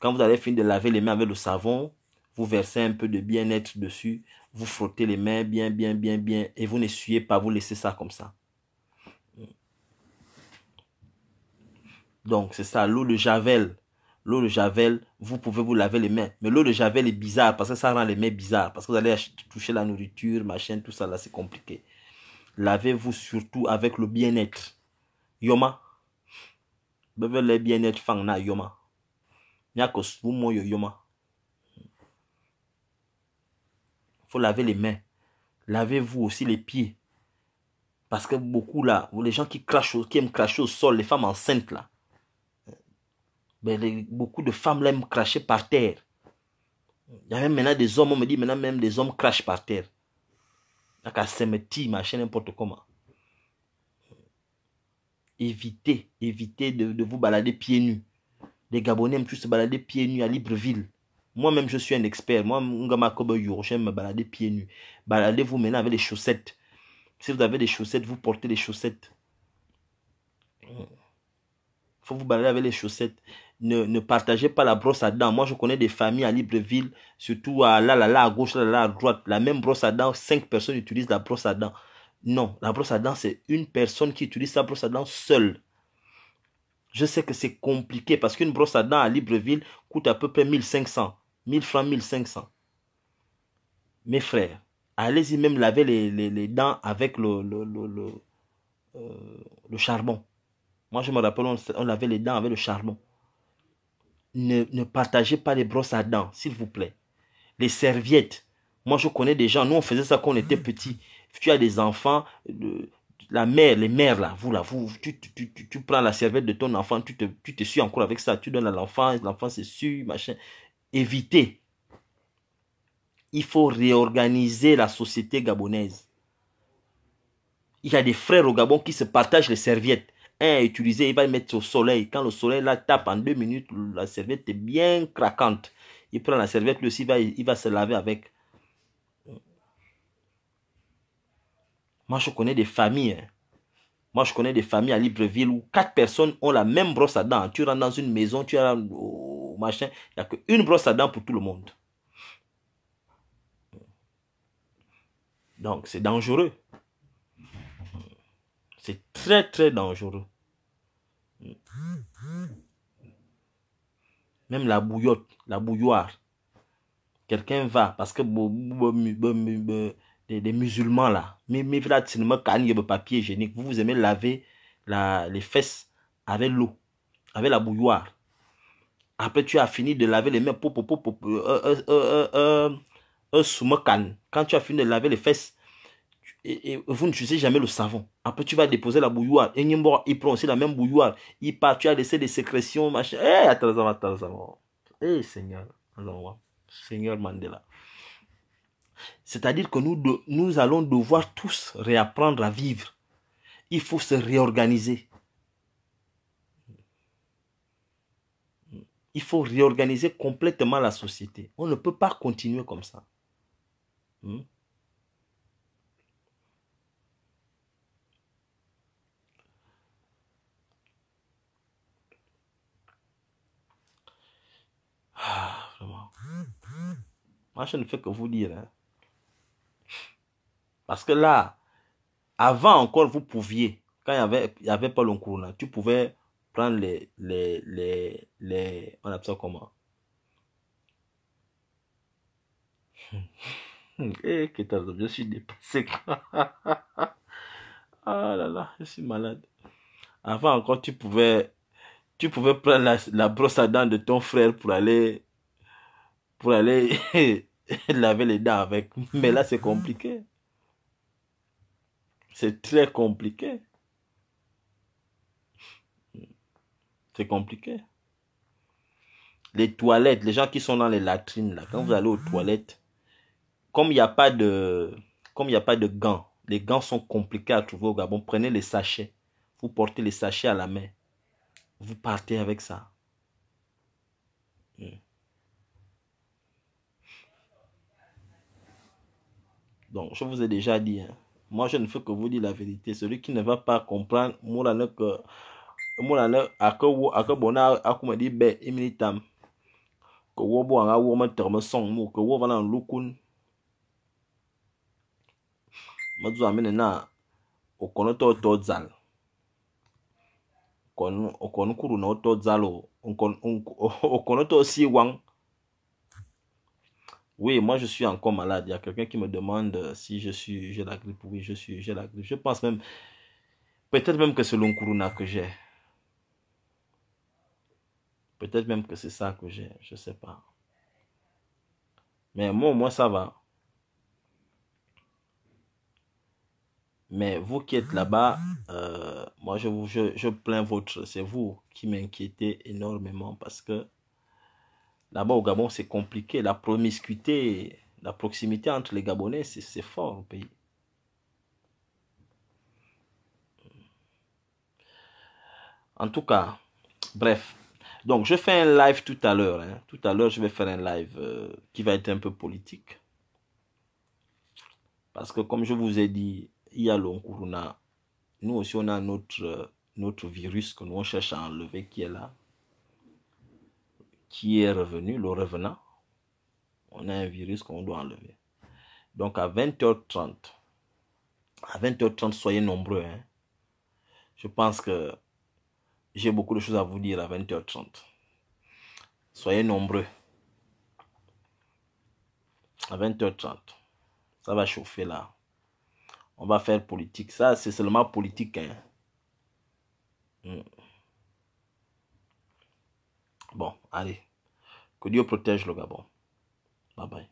Quand vous avez fini de laver les mains avec le savon, vous versez un peu de bien-être dessus. Vous frottez les mains bien, bien, bien, bien. Et vous n'essuyez pas, vous laissez ça comme ça. Donc, c'est ça, l'eau de Javel l'eau de javel, vous pouvez vous laver les mains. Mais l'eau de javel est bizarre parce que ça rend les mains bizarres. Parce que vous allez toucher la nourriture, machin, tout ça là, c'est compliqué. Lavez-vous surtout avec le bien-être. Yoma. Bevez le bien-être fangna, yoma. Nyako yoma. Faut laver les mains. Lavez-vous aussi les pieds. Parce que beaucoup là, les gens qui crachent, qui aiment cracher au sol, les femmes enceintes là, ben, beaucoup de femmes l'aiment cracher par terre. Il y a même maintenant des hommes, on me dit maintenant même des hommes crachent par terre. machin, n'importe comment. Évitez, évitez de, vous balader pieds nus. Les Gabonais aiment tous se balader pieds nus à Libreville. Moi-même, je suis un expert. Moi, j'aime me balader pieds nus. Baladez-vous maintenant avec les chaussettes. Si vous avez des chaussettes, vous portez les chaussettes. Il faut vous balader avec les chaussettes ne, ne partagez pas la brosse à dents. Moi, je connais des familles à Libreville, surtout à la là, là, à gauche, là, à droite. La même brosse à dents, cinq personnes utilisent la brosse à dents. Non, la brosse à dents, c'est une personne qui utilise sa brosse à dents seule. Je sais que c'est compliqué parce qu'une brosse à dents à Libreville coûte à peu près 1500. 1000 francs, 1500. Mes frères, allez-y même laver les, les, dents avec le, le, le, euh, le charbon. Moi, je me rappelle, on, on, lavait les dents avec le charbon ne, partagez pas les brosses à dents, s'il vous plaît. Les serviettes. Moi, je connais des gens, nous, on faisait ça quand on était petits. Tu as des enfants, la mère, les mères, là, vous, là, vous, tu, prends la serviette de ton enfant, tu te, tu te suis encore avec ça, tu donnes à l'enfant, l'enfant se suit, machin. Évitez. Il faut réorganiser la société gabonaise. Il y a des frères au Gabon qui se partagent les serviettes un utiliser il va le mettre au soleil. Quand le soleil tape en deux minutes, la serviette est bien craquante. Il prend la serviette, lui aussi, il va, se laver avec. Moi, je connais des familles. Hein. Moi, je connais des familles à Libreville où quatre personnes ont la même brosse à dents. Tu rentres dans une maison, tu as oh, machin, il n'y a qu'une brosse à dents pour tout le monde. Donc, c'est dangereux. C'est très très dangereux. Même la bouillotte, la bouilloire. Quelqu'un va, parce que des, musulmans là, mais papier hygiénique, vous vous aimez laver la, les fesses avec l'eau, avec la bouilloire. Après, tu as fini de laver les mains, pour, Quand tu as fini de laver les fesses, et, vous ne sucez jamais le savon. Après, tu vas déposer la bouilloire. Et il prend aussi la même bouilloire. Il part, tu as laissé des sécrétions, machin. Eh, attends, attends, Eh, Seigneur. Seigneur Mandela. C'est-à-dire que nous, nous allons devoir tous réapprendre à vivre. Il faut se réorganiser. Il faut réorganiser complètement la société. On ne peut pas continuer comme ça. Hmm? Moi, je ne fais que vous dire. Hein. Parce que là, avant encore, vous pouviez, quand il n'y avait, y avait pas le tu pouvais prendre les, les, les, on appelle ça comment Eh, je suis dépassé. ah là là, je suis malade. Avant encore, tu pouvais, tu pouvais prendre la brosse à dents de ton frère pour aller pour aller laver les dents avec. Mais là, c'est compliqué. C'est très compliqué. C'est compliqué. Les toilettes, les gens qui sont dans les latrines, là, quand vous allez aux toilettes, comme il n'y a pas de, comme il n'y a pas de gants, les gants sont compliqués à trouver au Gabon. Prenez les sachets. Vous portez les sachets à la main. Vous partez avec ça. Hmm. Donc, je vous ai déjà dit, hein. moi, je ne fais que vous dire la vérité. Celui qui ne va pas comprendre, moi, là, que moi, là, à que à que bon, à ben, que me dit, ben, imilitam, que vous, bon, à vous, me terme son mot, que vous, voilà, un lukun. Ma tu amène na, au konoto tozal. Okon, okon kuru na oto zalo, okon, okon oto siwang. Oui, moi je suis encore malade. Il y a quelqu'un qui me demande euh, si je suis, j'ai la grippe. Oui, je suis, j'ai la grippe. Je pense même, peut-être même que c'est l'onkuruna que j'ai. Peut-être même que c'est ça que j'ai, je ne sais pas. Mais moi, moi, ça va. Mais vous qui êtes là-bas, euh, moi, je, je, je plains votre. C'est vous qui m'inquiétez énormément parce que Là-bas au Gabon, c'est compliqué. La promiscuité, la proximité entre les Gabonais, c'est fort au pays. En tout cas, bref. Donc, je fais un live tout à l'heure. Hein. Tout à l'heure, je vais faire un live euh, qui va être un peu politique. Parce que, comme je vous ai dit, il y a l'Onkuruna. Nous aussi, on a notre, euh, notre virus que nous, on cherche à enlever qui est là qui est revenu, le revenant, on a un virus qu'on doit enlever. Donc à 20h30, à 20h30, soyez nombreux. Hein. Je pense que j'ai beaucoup de choses à vous dire à 20h30. Soyez nombreux. À 20h30, ça va chauffer là. On va faire politique. Ça, c'est seulement politique. Hein. Hmm. Bon, allez. Que Dieu protège le Gabon. Bye bye.